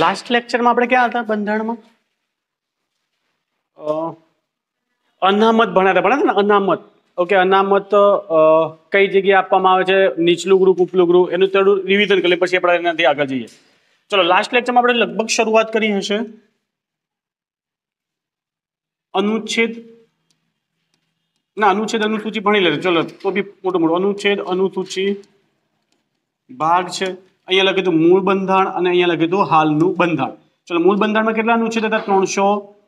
last લેક્ચરમાં આપણે ક્યાં હતા બંધારણમાં અનામત ભણ્યા ભણાતા ભણાતા ને અનામત ઓકે અનામત કઈ જગ્યાએ આપવામાં આવે છે નીચલું ગૃહ ઉપલું ગૃહ એનું થોડું રિવિઝન કરીએ પછી આપણે એનાથી આગળ જઈએ ચલો લાસ્ટ લેક્ચરમાં આપણે લગભગ શરૂઆત કરી હશે અનુચ્છેદ ના અનુચ્છેદ અનુસૂચિ ભણી લેજો ચલો તો બી મોટું મોટું અનુચ્છેદ અનુસૂચિ ભાગ છે અહીંયા લખી દઉં મૂળ બંધારણ અને અહીંયા લખી દઉં હાલનું બંધારણ ચલો મૂળ બંધારણમાં કેટલાનું છે દાદા ત્રણસો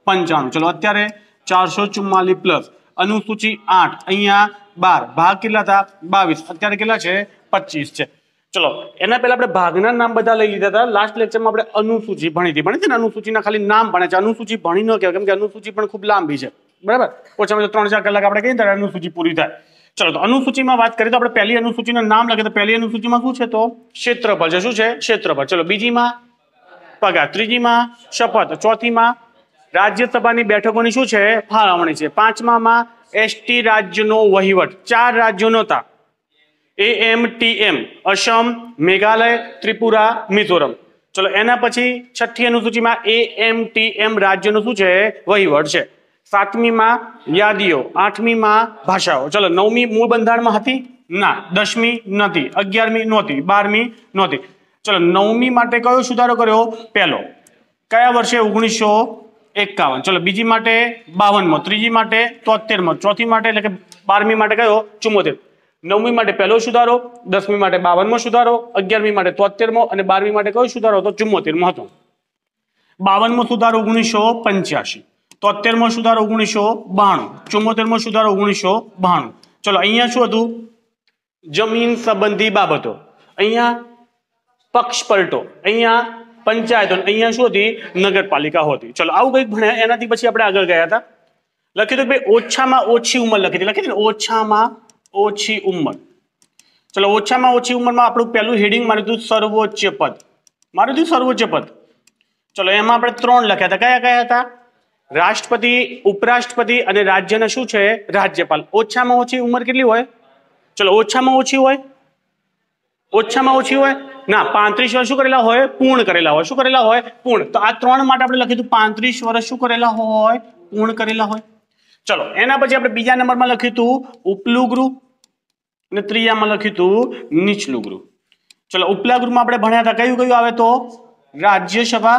પંચાણું ચલો અત્યારે ચારસો ચુમ્માલીસ પ્લસ અનુસૂચિ આઠ અહીંયા બાર ભાગ કેટલા હતા બાવીસ અત્યારે કેટલા છે પચીસ છે ચલો એના પહેલા આપણે ભાગના નામ બધા લઈ લીધા હતા લાસ્ટ લેક્ચરમાં આપણે અનુસૂચિ ભણી હતી ભણી હતી ને અનુસૂચિના ખાલી નામ ભણે છે અનુસૂચિ ભણી ન કહેવાય કેમ કે અનુસૂચિ પણ ખૂબ લાંબી છે બરાબર ઓછામાં ત્રણ ચાર કલાક આપણે કહીએ ત્યારે અનુસૂચિ પૂરી થાય ચલો તો અનુસૂચિમાં વાત કરીએ તો આપણે પહેલી અનુસૂચિનું નામ લખીએ તો પહેલી અનુસૂચિમાં શું છે તો ક્ષેત્રફળ છે શું છે ક્ષેત્રફળ ચલો બીજીમાં પગાર ત્રીજીમાં શપથ ચોથીમાં રાજ્યસભાની બેઠકોની શું છે ફાળવણી છે પાંચમામાં એસટી રાજ્યનો વહીવટ ચાર રાજ્યોનો હતા A M T M Assam Meghalaya Tripura Mizoram ચલો એના પછી છઠ્ઠી અનુસૂચિમાં એ એમ ટી એમ રાજ્યનો શું છે વહીવટ છે સાતમીમાં યાદીઓ આઠમીમાં ભાષાઓ ચલો નવમી મૂળ બંધારણમાં હતી ના દસમી નથી અગિયારમી નહોતી બારમી નહોતી ચલો નવમી માટે કયો સુધારો કર્યો પહેલો કયા વર્ષે ઓગણીસો એકાવન ચલો બીજી માટે બાવનમો ત્રીજી માટે તોતેરમો ચોથી માટે એટલે કે બારમી માટે કયો ચુમ્મોતેર નવમી માટે પહેલો સુધારો દસમી માટે બાવનમો સુધારો અગિયારમી માટે તોતેરમો અને બારમી માટે કયો સુધારો હતો ચુમ્મોતેરમો હતો બાવનમો સુધારો ઓગણીસો પંચ્યાસી તોતેરમો સુધારો ઓગણીસો બાણું ચુમ્મોતેરમો સુધારો ઓગણીસો બાણું ચલો અહીંયા શું હતું જમીન સંબંધી બાબતો અહીંયા પક્ષ પલટો અહીંયા પંચાયત અહીંયા શું હતી નગરપાલિકા હતી ચલો આવું કંઈક ભણ્યા એનાથી પછી આપણે આગળ ગયા હતા લખી દો ભાઈ ઓછામાં ઓછી ઉંમર લખી હતી લખી દે ઓછામાં ઓછી ઉંમર ચલો ઓછામાં ઓછી ઉંમરમાં આપણું પહેલું હેડિંગ મારું હતું સર્વોચ્ચ પદ મારું હતું સર્વોચ્ચ પદ ચલો એમાં આપણે ત્રણ લખ્યા હતા કયા કયા હતા રાષ્ટ્રપતિ ઉપરાષ્ટ્રપતિ અને રાજ્યના શું છે રાજ્યપાલ ઓછામાં ઓછી ઉંમર કેટલી હોય ચલો ઓછામાં ઓછી હોય ઓછામાં ઓછી હોય ના પાંત્રીસ વર્ષ શું કરેલા હોય પૂર્ણ કરેલા હોય શું કરેલા હોય પૂર્ણ તો આ ત્રણ માટે આપણે લખી દીધું પાંત્રીસ વર્ષ શું કરેલા હોય પૂર્ણ કરેલા હોય ચલો એના પછી આપણે બીજા નંબરમાં લખ્યું હતું ઉપલું ગૃહ અને ત્રીજામાં લખ્યું હતું નીચલું ગૃહ ચલો ઉપલા ગૃહમાં આપણે ભણ્યા હતા કયું કયું આવે તો રાજ્યસભા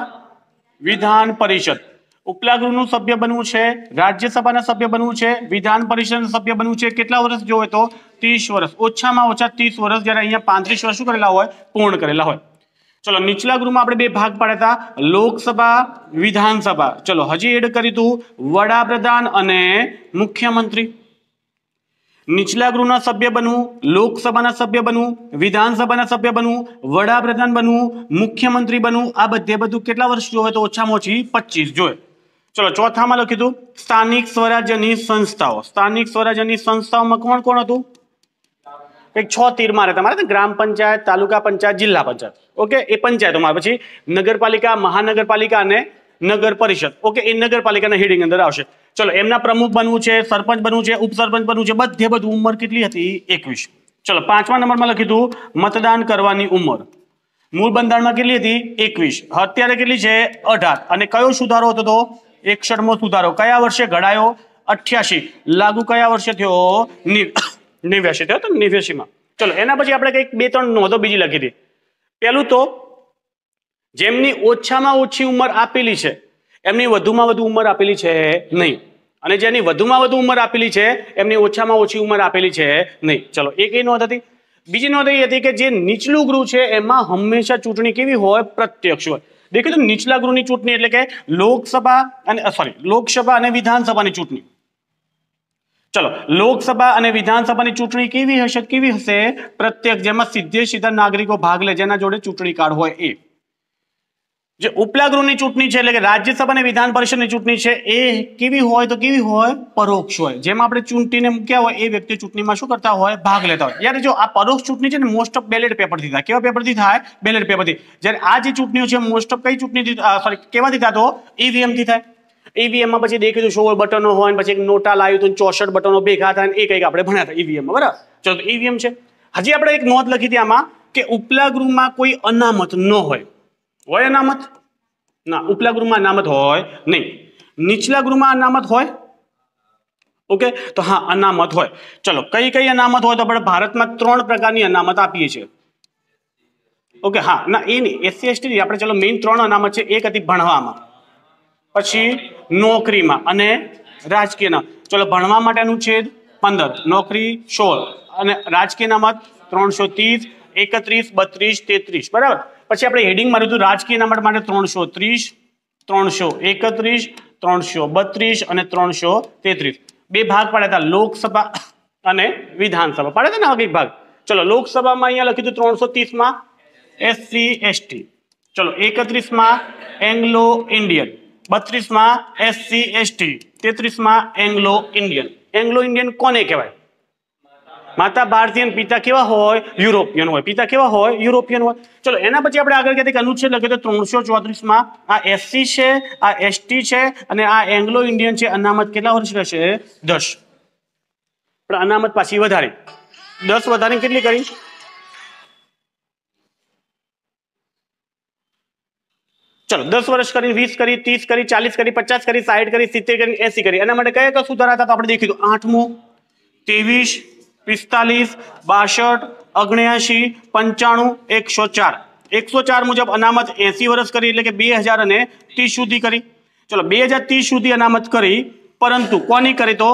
વિધાન પરિષદ ઉપલા ગૃહનું સભ્ય બનવું છે રાજ્યસભાના સભ્ય બનવું છે વિધાન પરિષદનું સભ્ય બનવું છે કેટલા વર્ષ જોવે તો ત્રીસ વર્ષ ઓછામાં ઓછા ત્રીસ વર્ષ જ્યારે અહીંયા પાંત્રીસ વર્ષ શું કરેલા હોય પૂર્ણ કરેલા હોય ચલો નીચલા ગૃહમાં આપણે બે ભાગ પાડ્યા હતા લોકસભા વિધાનસભા ચલો હજી એડ કરી તું વડાપ્રધાન અને મુખ્યમંત્રી નીચલા ગૃહના સભ્ય બનવું લોકસભાના સભ્ય બનવું વિધાનસભાના સભ્ય બનવું વડાપ્રધાન બનવું મુખ્યમંત્રી બનવું આ બધે બધું કેટલા વર્ષ જોવે તો ઓછામાં ઓછી પચીસ જોવે ચલો ચોથામાં લખ્યું હતું સ્થાનિક સ્વરાજ્યની સંસ્થાઓ સ્થાનિક સ્વરાજ્યની સંસ્થાઓમાં કોણ કોણ હતું એક છ તીરમાં હતા મારે ગ્રામ પંચાયત તાલુકા પંચાયત જિલ્લા પંચાયત ઓકે એ પંચાયતોમાં પછી નગરપાલિકા મહાનગરપાલિકા અને નગર પરિષદ ઓકે એ નગરપાલિકાના હેડિંગ અંદર આવશે ચલો એમના પ્રમુખ બનવું છે સરપંચ બનવું છે ઉપસરપંચ બનવું છે બધે બધું ઉંમર કેટલી હતી એકવીસ ચલો પાંચમા નંબરમાં લખ્યું દઉં મતદાન કરવાની ઉંમર મૂળ બંધારણમાં કેટલી હતી એકવીસ અત્યારે કેટલી છે અઢાર અને કયો સુધારો હતો તો એકસઠમો સુધારો કયા વર્ષે ઘડાયો અઠ્યાસી લાગુ કયા વર્ષે થયો નેવ્યાસી થયો તો નેવ્યાસીમાં ચલો એના પછી આપણે કંઈક બે ત્રણ નોંધો બીજી લખી હતી પહેલું તો જેમની ઓછામાં ઓછી ઉંમર આપેલી છે એમની વધુમાં વધુ ઉંમર આપેલી છે નહીં અને જેની વધુમાં વધુ ઉંમર આપેલી છે એમની ઓછામાં ઓછી ઉંમર આપેલી છે નહીં ચલો એક એ નોંધ હતી બીજી નોંધ એ હતી કે જે નીચલું ગૃહ છે એમાં હંમેશા ચૂંટણી કેવી હોય પ્રત્યક્ષ હોય દેખ્યું નીચલા ગૃહની ચૂંટણી એટલે કે લોકસભા અને સોરી લોકસભા અને વિધાનસભાની ચૂંટણી ચલો લોકસભા અને વિધાનસભાની ચૂંટણી કેવી હશે કેવી હશે પ્રત્યેક જેમાં સીધે સીધા નાગરિકો ભાગ લે જેના જોડે ચૂંટણી કાર્ડ હોય એ જે ઉપલા ગૃહની ચૂંટણી છે એટલે કે રાજ્યસભા અને વિધાન પરિષદની ચૂંટણી છે એ કેવી હોય તો કેવી હોય પરોક્ષ હોય જેમ આપણે ચૂંટણીને મૂક્યા હોય એ વ્યક્તિ ચૂંટણીમાં શું કરતા હોય ભાગ લેતા હોય જ્યારે જો આ પરોક્ષ ચૂંટણી છે ને મોસ્ટ ઓફ બેલેટ પેપરથી થાય કેવા પેપરથી થાય બેલેટ પેપરથી જ્યારે આ જે ચૂંટણીઓ છે મોસ્ટ ઓફ કઈ ચૂંટણીથી સોરી કેવાથી થતો ઈવીએમથી e થાય ઈવીએમમાં e પછી દેખ્યું સો સોળ બટનો હોય પછી એક નોટા લાવ્યું તો ચોસઠ બટનો ભેગા થાય એ કંઈક આપણે ભણ્યા હતા ઈવીએમમાં e બરાબર ચલો ઈવીએમ છે હજી આપણે એક નોંધ લખી હતી આમાં કે ઉપલા ગૃહમાં કોઈ અનામત ન હોય હોય અનામત ના ઉપલા ગૃહમાં અનામત હોય નહીં નીચલા ગૃહમાં અનામત હોય ઓકે તો હા અનામત હોય ચલો કઈ કઈ અનામત હોય તો આપણે ભારતમાં ત્રણ પ્રકારની અનામત આપીએ છીએ ઓકે હા ના એ નહીં એસસી એસટીની આપણે ચલો મેઇન ત્રણ અનામત છે એક હતી ભણવામાં પછી નોકરીમાં અને રાજકીયના ચલો ભણવા માટેનું છેદ પંદર નોકરી સોળ અને રાજકીય અનામત ત્રણસો ત્રીસ એકત્રીસ બત્રીસ તેત્રીસ બરાબર પછી આપણે હેડિંગ માર્યું હતું રાજકીય અનામત માટે ત્રણસો ત્રીસ ત્રણસો એકત્રીસ ત્રણસો બત્રીસ અને ત્રણસો તેત્રીસ બે ભાગ પાડ્યા હતા લોકસભા અને વિધાનસભા પાડ્યા હતા ને હવે ભાગ ચલો લોકસભામાં અહીંયા લખ્યું હતું ત્રણસો ત્રીસમાં એસસી એસટી ચલો એકત્રીસમાં એંગ્લો ઇન્ડિયન બત્રીસમાં એસસી એસટી તેત્રીસમાં એંગ્લો ઇન્ડિયન એંગ્લો ઇન્ડિયન કોને કહેવાય માતા ભારતીય પિતા કેવા હોય યુરોપિયન હોય પિતા કેવા હોય યુરોપિયન હોય ચલો એના પછી આપણે આગળ કહેતી કે અનુચ્છેદ લખ્યો તો ત્રણસો ચોત્રીસમાં આ એસસી છે આ એસટી છે અને આ એંગ્લો ઇન્ડિયન છે અનામત કેટલા વર્ષ રહેશે દસ પણ અનામત પાછી વધારે દસ વધારી કેટલી કરી ચલો દસ વર્ષ કરી વીસ કરી ત્રીસ કરી ચાલીસ કરી પચાસ કરી સાઈઠ કરી સિત્તેર કરી એસી કરી એના માટે કયા કયા સુધારા હતા આપણે દેખ્યું આઠમું ત્રેવીસ પિસ્તાલીસ બાસઠ ઓગણ્યાસી પંચાણું એકસો ચાર એકસો ચાર મુજબ અનામત એસી વર્ષ કરી એટલે કે બે હજાર અને ત્રીસ સુધી કરી ચલો બે હજાર ત્રીસ સુધી અનામત કરી પરંતુ કોની કરી તો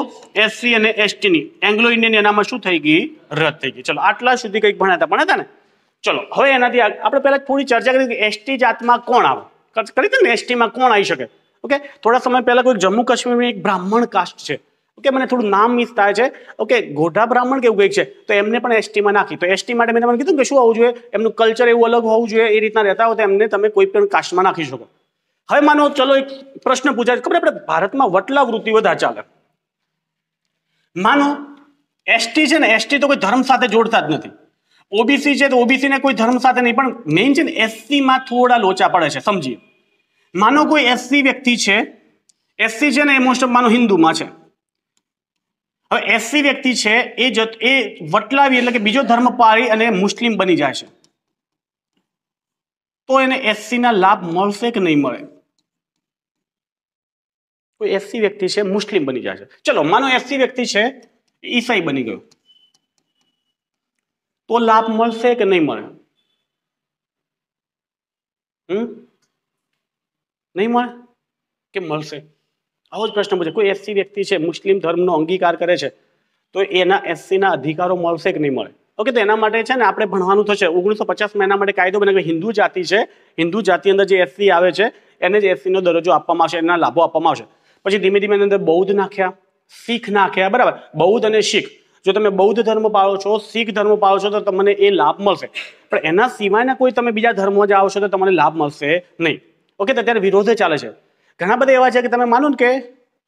એસસી અને એસટીની એંગ્લો ઇન્ડિયનની અનામત શું થઈ ગઈ રદ થઈ ગઈ ચલો આટલા સુધી કંઈક ભણ્યા ભણાતા ભણાતા ને ચલો હવે એનાથી આપણે પહેલાં થોડી ચર્ચા કરી એસટી જાતમાં કોણ આવે કરી હતી ને એસટીમાં કોણ આવી શકે ઓકે થોડા સમય પહેલાં કોઈ જમ્મુ કાશ્મીરમાં એક બ્રાહ્મણ કાસ્ટ છે ઓકે મને થોડું નામ મિસ થાય છે ઓકે ગોઢા બ્રાહ્મણ કેવું કંઈક છે તો એમને પણ એસટીમાં નાખી તો એસટી માટે મેં તમને કીધું કે શું હોવું જોઈએ એમનું કલ્ચર એવું અલગ હોવું જોઈએ એ રીતના રહેતા હોય તો એમને તમે કોઈ પણ કાસ્ટમાં નાખી શકો હવે માનો ચલો એક પ્રશ્ન પૂછાય ખબર આપણે ભારતમાં વટલા વૃત્તિ વધારે ચાલે માનો એસટી છે ને એસટી તો કોઈ ધર્મ સાથે જોડતા જ નથી ઓબીસી છે તો ઓબીસીને કોઈ ધર્મ સાથે નહીં પણ મેઇન છે ને એસસીમાં થોડા લોચા પડે છે સમજીએ માનો કોઈ એસસી વ્યક્તિ છે એસસી છે ને એ મોસ્ટ ઓફ માનો હિન્દુમાં છે હવે એસી વ્યક્તિ છે એ એ વટલાવી એટલે કે બીજો ધર્મ પાળી અને મુસ્લિમ બની જાય છે તો એને એસસીના લાભ મળશે કે નહીં મળે કોઈ એસસી વ્યક્તિ છે મુસ્લિમ બની જાય છે ચલો માનો એસસી વ્યક્તિ છે ઈસાઈ બની ગયો તો લાભ મળશે કે નહીં મળે હમ નહીં મળે કે મળશે આવો જ પ્રશ્ન પૂછે કોઈ એસસી વ્યક્તિ છે મુસ્લિમ ધર્મનો અંગીકાર કરે છે તો એના એસસીના અધિકારો મળશે કે નહીં મળે ઓકે તો એના માટે છે ને આપણે ભણવાનું થશે ઓગણીસો પચાસમાં એના માટે કાયદો બને કે હિન્દુ જાતિ છે હિન્દુ જાતિ અંદર જે એસસી આવે છે એને જ એસસીનો દરજ્જો આપવામાં આવશે એના લાભો આપવામાં આવશે પછી ધીમે ધીમે એની અંદર બૌદ્ધ નાખ્યા શીખ નાખ્યા બરાબર બૌદ્ધ અને શીખ જો તમે બૌદ્ધ ધર્મ પાળો છો શીખ ધર્મ પાળો છો તો તમને એ લાભ મળશે પણ એના સિવાયના કોઈ તમે બીજા ધર્મમાં જાઓ છો તો તમને લાભ મળશે નહીં ઓકે તો અત્યારે વિરોધે ચાલે છે ઘણા બધા એવા છે કે તમે માનો કે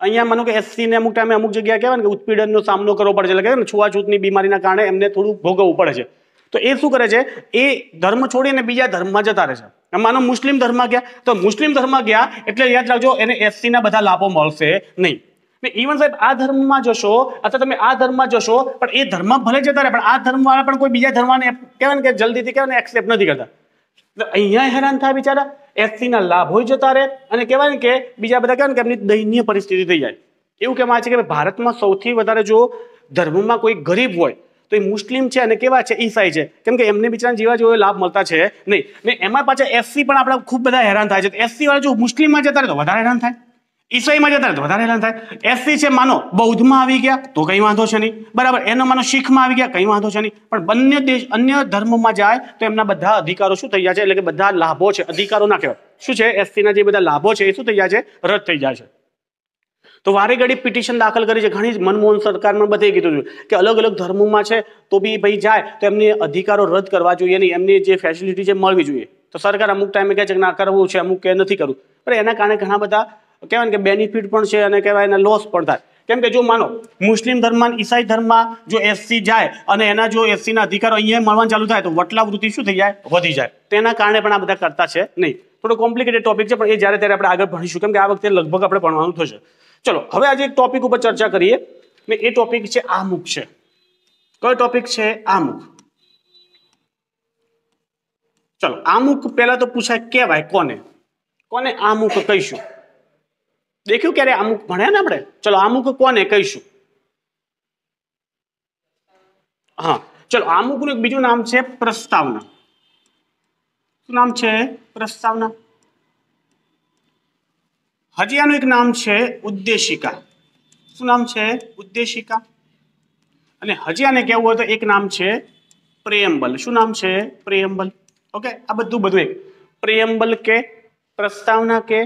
અહીંયા માનો કે એસસીને અમુક ટાઈમે અમુક જગ્યાએ કહેવાય ને કે ઉત્પીડનનો સામનો કરવો પડે છે એટલે કે છૂવાછૂતની બીમારીના કારણે એમને થોડું ભોગવવું પડે છે તો એ શું કરે છે એ ધર્મ છોડીને બીજા ધર્મમાં જતા રહે છે માનો મુસ્લિમ ધર્મમાં ગયા તો મુસ્લિમ ધર્મમાં ગયા એટલે યાદ રાખજો એને એસસીના બધા લાભો મળશે નહીં ઇવન સાહેબ આ ધર્મમાં જશો અથવા તમે આ ધર્મમાં જશો પણ એ ધર્મ ભલે જતા રહે પણ આ ધર્મવાળા પણ કોઈ બીજા ધર્મને કહેવાય ને કે જલ્દીથી કહેવાય ને એક્સેપ્ટ નથી કરતા અહીંયા હેરાન થાય બિચારા એસસીના લાભ હોય જતા રહે અને કહેવાય ને કે બીજા બધા કહેવાય કે એમની દયનીય પરિસ્થિતિ થઈ જાય એવું કહેવાય છે કે ભારતમાં સૌથી વધારે જો ધર્મમાં કોઈ ગરીબ હોય તો એ મુસ્લિમ છે અને કેવા છે ઈસાઈ છે કેમ કે એમને બિચારા જેવા જેવો લાભ મળતા છે નહીં ને એમાં પાછા એસસી પણ આપણા ખૂબ બધા હેરાન થાય છે એસસી વાળા જો મુસ્લિમમાં જતા રહે તો વધારે હેરાન થાય ઈસાઈમાં જતા તો વધારે હેરાન થાય એસસી છે માનો બૌદ્ધમાં આવી ગયા તો કંઈ વાંધો છે નહીં બરાબર એનો માનો શીખમાં આવી ગયા કંઈ વાંધો છે નહીં પણ બંને દેશ અન્ય ધર્મમાં જાય તો એમના બધા અધિકારો શું થઈ જાય છે એટલે કે બધા લાભો છે અધિકારો ના કહેવાય શું છે એસસીના જે બધા લાભો છે એ શું થઈ જાય છે રદ થઈ જાય છે તો વારે ઘડી પિટિશન દાખલ કરી છે ઘણી જ મનમોહન સરકારમાં બધે કીધું છે કે અલગ અલગ ધર્મોમાં છે તો બી ભાઈ જાય તો એમને અધિકારો રદ કરવા જોઈએ નહીં એમની જે ફેસિલિટી છે મળવી જોઈએ તો સરકાર અમુક ટાઈમે કહે છે કે ના કરવું છે અમુક કે નથી કરવું પણ એના કારણે ઘણા બધા કહેવાય ને કે બેનિફિટ પણ છે અને કહેવાય ને લોસ પણ થાય કેમ કે જો માનો મુસ્લિમ ધર્મમાં ઈસાઈ ધર્મમાં જો એસસી જાય અને એના જો એસસીના અધિકારો અહીંયા મળવાનું ચાલુ થાય તો વટલા વૃત્તિ શું થઈ જાય વધી જાય તેના કારણે પણ આ બધા કરતા છે નહીં થોડો કોમ્પ્લિકેટેડ ટોપિક છે પણ એ જ્યારે ત્યારે આપણે આગળ ભણીશું કેમ કે આ વખતે લગભગ આપણે ભણવાનું થશે ચલો હવે આજે એક ટોપિક ઉપર ચર્ચા કરીએ ને એ ટોપિક છે આમુખ છે કયો ટોપિક છે આમુખ ચલો આમુખ પહેલા તો પૂછાય કહેવાય કોને કોને આમુખ કહીશું દેખ્યું ક્યારે અમુક ભણ્યા ને આપણે ચલો અમુક કોને કહીશું હા ચલો અમુકનું એક બીજું નામ છે પ્રસ્તાવના શું નામ છે પ્રસ્તાવના હજી આનું એક નામ છે ઉદ્દેશિકા શું નામ છે ઉદ્દેશિકા અને હજી આને કહેવું હોય તો એક નામ છે પ્રેએમ્બલ શું નામ છે પ્રેએમ્બલ ઓકે આ બધું બધું એક પ્રેએમ્બલ કે પ્રસ્તાવના કે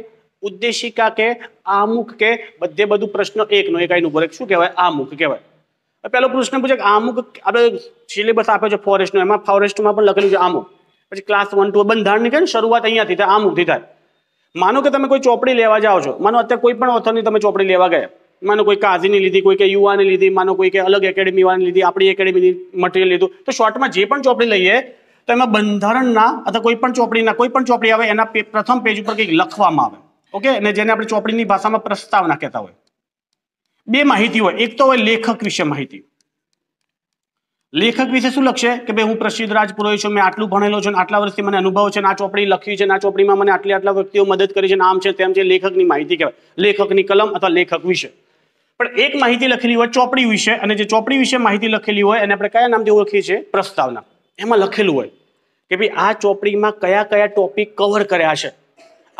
ઉદ્દેશિકા કે આમુખ કે બધે બધું પ્રશ્ન એકનો એકાઈનું ભરે શું કહેવાય આમુખ કહેવાય પહેલો પ્રશ્ન પૂછે કે આમુખ આપણે સિલેબસ આપ્યો છે ફોરેસ્ટનો એમાં ફોરેસ્ટમાં પણ લખેલું છે આમુખ પછી ક્લાસ વન ટુ બંધારણની કે શરૂઆત અહીંયાથી થાય આમુખથી થાય માનો કે તમે કોઈ ચોપડી લેવા જાઓ છો માનો અત્યારે કોઈ પણ ઓથરની તમે ચોપડી લેવા ગયા માનો કોઈ કાઝીની લીધી કોઈ કે યુવાની લીધી માનો કોઈ કે અલગ એકેડમીવાની લીધી આપણી એકેડમીની મટીરિયલ લીધું તો શોર્ટમાં જે પણ ચોપડી લઈએ તો એમાં બંધારણના અથવા કોઈ પણ ચોપડીના કોઈ પણ ચોપડી આવે એના પ્રથમ પેજ ઉપર કંઈક લખવામાં આવે ઓકે અને જેને આપણે ચોપડીની ભાષામાં પ્રસ્તાવના કહેતા હોય બે માહિતી હોય એક તો હોય લેખક વિશે માહિતી લેખક વિશે શું લખશે કે ભાઈ હું પ્રસિદ્ધ રાજ પુરોહિત છું મેં આટલું ભણેલો છું આટલા વર્ષથી મને અનુભવ છે આ ચોપડી લખી છે આ ચોપડીમાં મને આટલી આટલા વ્યક્તિઓ મદદ કરી છે નામ છે તેમ છે લેખકની માહિતી કહેવાય લેખકની કલમ અથવા લેખક વિશે પણ એક માહિતી લખેલી હોય ચોપડી વિશે અને જે ચોપડી વિશે માહિતી લખેલી હોય એને આપણે કયા નામથી ઓળખીએ છીએ પ્રસ્તાવના એમાં લખેલું હોય કે ભાઈ આ ચોપડીમાં કયા કયા ટોપિક કવર કર્યા છે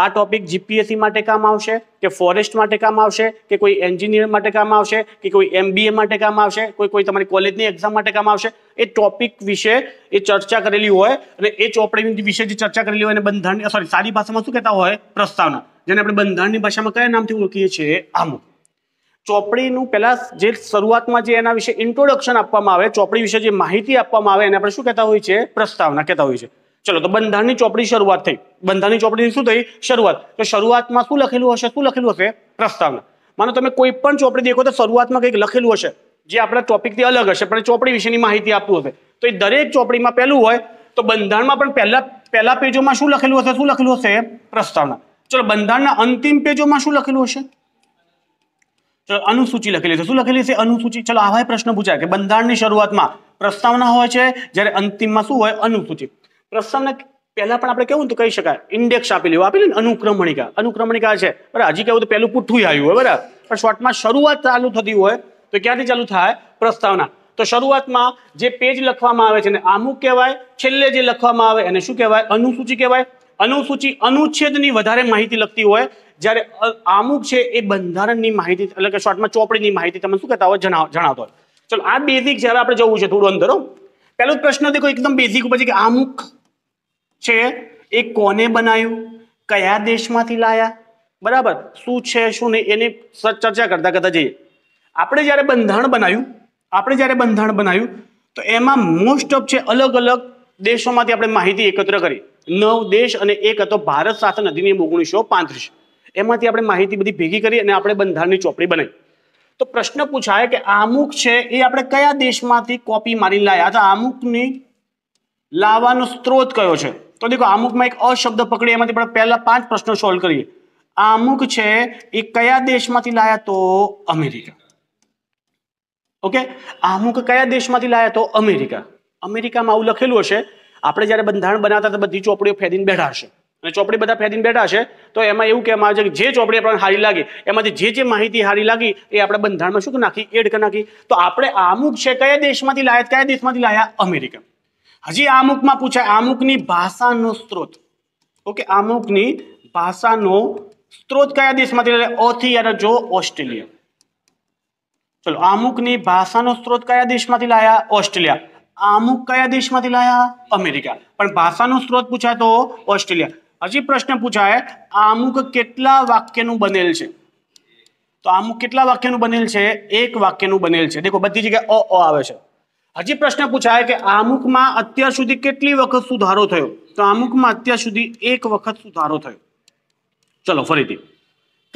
આ ટોપિક જીપીએસસી માટે કામ આવશે કે ફોરેસ્ટ માટે કામ આવશે કે કોઈ એન્જિનિયર માટે કામ આવશે કે કોઈ એમબીએ માટે કામ આવશે કોઈ કોઈ તમારી કોલેજની એક્ઝામ માટે કામ આવશે એ ટોપિક વિશે એ ચર્ચા કરેલી હોય અને એ ચોપડી વિશે જે ચર્ચા કરેલી હોય અને બંધારણ સોરી સારી ભાષામાં શું કહેતા હોય પ્રસ્તાવના જેને આપણે બંધારણની ભાષામાં કયા નામથી ઓળખીએ છીએ આમ ચોપડીનું પહેલાં જે શરૂઆતમાં જે એના વિશે ઇન્ટ્રોડક્શન આપવામાં આવે ચોપડી વિશે જે માહિતી આપવામાં આવે એને આપણે શું કહેતા હોય છે પ્રસ્તાવના કહેતા હોય છે ચલો તો બંધારણની ચોપડી શરૂઆત થઈ બંધારણની ચોપડીની શું થઈ શરૂઆત તો શરૂઆતમાં શું લખેલું હશે શું લખેલું હશે પ્રસ્તાવના માનો તમે કોઈ પણ ચોપડી દેખો તો શરૂઆતમાં કંઈક લખેલું હશે જે આપણા ટોપિકથી અલગ હશે પણ ચોપડી વિશેની માહિતી આપતું હશે તો એ દરેક ચોપડીમાં પહેલું હોય તો બંધારણમાં પણ પહેલા પહેલા પેજોમાં શું લખેલું હશે શું લખેલું હશે પ્રસ્તાવના ચલો બંધારણના અંતિમ પેજોમાં શું લખેલું હશે ચલો અનુસૂચિ લખેલી છે શું લખેલી છે અનુસૂચિ ચલો આવા પ્રશ્ન પૂછાય કે બંધારણની શરૂઆતમાં પ્રસ્તાવના હોય છે જ્યારે અંતિમમાં શું હોય અનુસૂચિત પ્રસંગ પહેલા પણ આપણે કેવું તો કહી શકાય ઇન્ડેક્સ આપેલી હોય આપેલી ને અનુક્રમણિકા અનુક્રમણિકા છે બરાબર હજી કેવું તો પહેલું પૂઠું આવ્યું હોય બરાબર પણ શોર્ટમાં શરૂઆત ચાલુ થતી હોય તો ક્યાંથી ચાલુ થાય પ્રસ્તાવના તો શરૂઆતમાં જે પેજ લખવામાં આવે છે ને આમુક કહેવાય છેલ્લે જે લખવામાં આવે એને શું કહેવાય અનુસૂચિ કહેવાય અનુસૂચિ અનુચ્છેદની વધારે માહિતી લખતી હોય જ્યારે આમુક છે એ બંધારણની માહિતી એટલે કે શોર્ટમાં ચોપડીની માહિતી તમે શું કહેતા હોય જણાવતો હોય ચલો આ બેઝિક જ્યારે આપણે જવું છે થોડું અંદર પહેલો પ્રશ્ન દેખો એકદમ બેઝિક ઉપર છે કે આમુક છે એ કોને બનાવ્યું કયા દેશમાંથી લાયા બરાબર શું છે શું નહીં એની ચર્ચા કરતા કરતા જઈએ આપણે જ્યારે બંધારણ બનાવ્યું આપણે જ્યારે બંધારણ બનાવ્યું તો એમાં મોસ્ટ ઓફ છે અલગ અલગ દેશોમાંથી આપણે માહિતી એકત્ર કરી નવ દેશ અને એક હતો ભારત શાસન અધિનિયમ ઓગણીસો પાંત્રીસ એમાંથી આપણે માહિતી બધી ભેગી કરી અને આપણે બંધારણની ચોપડી બનાવી તો પ્રશ્ન પૂછાય કે આમુક છે એ આપણે કયા દેશમાંથી કોપી મારી લાયા તો આમુકની લાવવાનો સ્ત્રોત કયો છે તો દેખો અમુકમાં એક અશબ્દ પકડી એમાંથી આપણે પહેલા પાંચ પ્રશ્નો સોલ્વ કરીએ આ અમુક છે એ કયા દેશમાંથી લાયા તો અમેરિકા ઓકે અમુક કયા દેશમાંથી લાયા તો અમેરિકા અમેરિકામાં આવું લખેલું હશે આપણે જ્યારે બંધારણ બનાવતા તો બધી ચોપડીઓ ફેદીને બેઠા હશે અને ચોપડી બધા ફેદીને બેઠા છે તો એમાં એવું કહેવામાં આવે છે કે જે ચોપડી આપણને હારી લાગી એમાંથી જે જે માહિતી હારી લાગી એ આપણે બંધારણમાં શું નાખી એડ કરી નાખી તો આપણે અમુક છે કયા દેશમાંથી લાયા કયા દેશમાંથી લાયા અમેરિકા હજી આમુકમાં પૂછાય આમુકની ભાષાનો સ્ત્રોત ઓકે આમુકની ભાષાનો સ્ત્રોત કયા દેશમાંથી ઓથી અને જો ઓસ્ટ્રેલિયા ચલો આમુકની ભાષાનો સ્ત્રોત કયા દેશમાંથી લાયા ઓસ્ટ્રેલિયા આમુક કયા દેશમાંથી લાયા અમેરિકા પણ ભાષાનો સ્ત્રોત પૂછાય તો ઓસ્ટ્રેલિયા હજી પ્રશ્ન પૂછાય આમુક કેટલા વાક્યનું બનેલ છે તો આમુક કેટલા વાક્યનું બનેલ છે એક વાક્યનું બનેલ છે દેખો બધી જગ્યાએ અ આવે છે હજી પ્રશ્ન પૂછાય કે આમુકમાં અત્યાર સુધી કેટલી વખત સુધારો થયો તો આમુકમાં અત્યાર સુધી એક વખત સુધારો થયો ચલો ફરીથી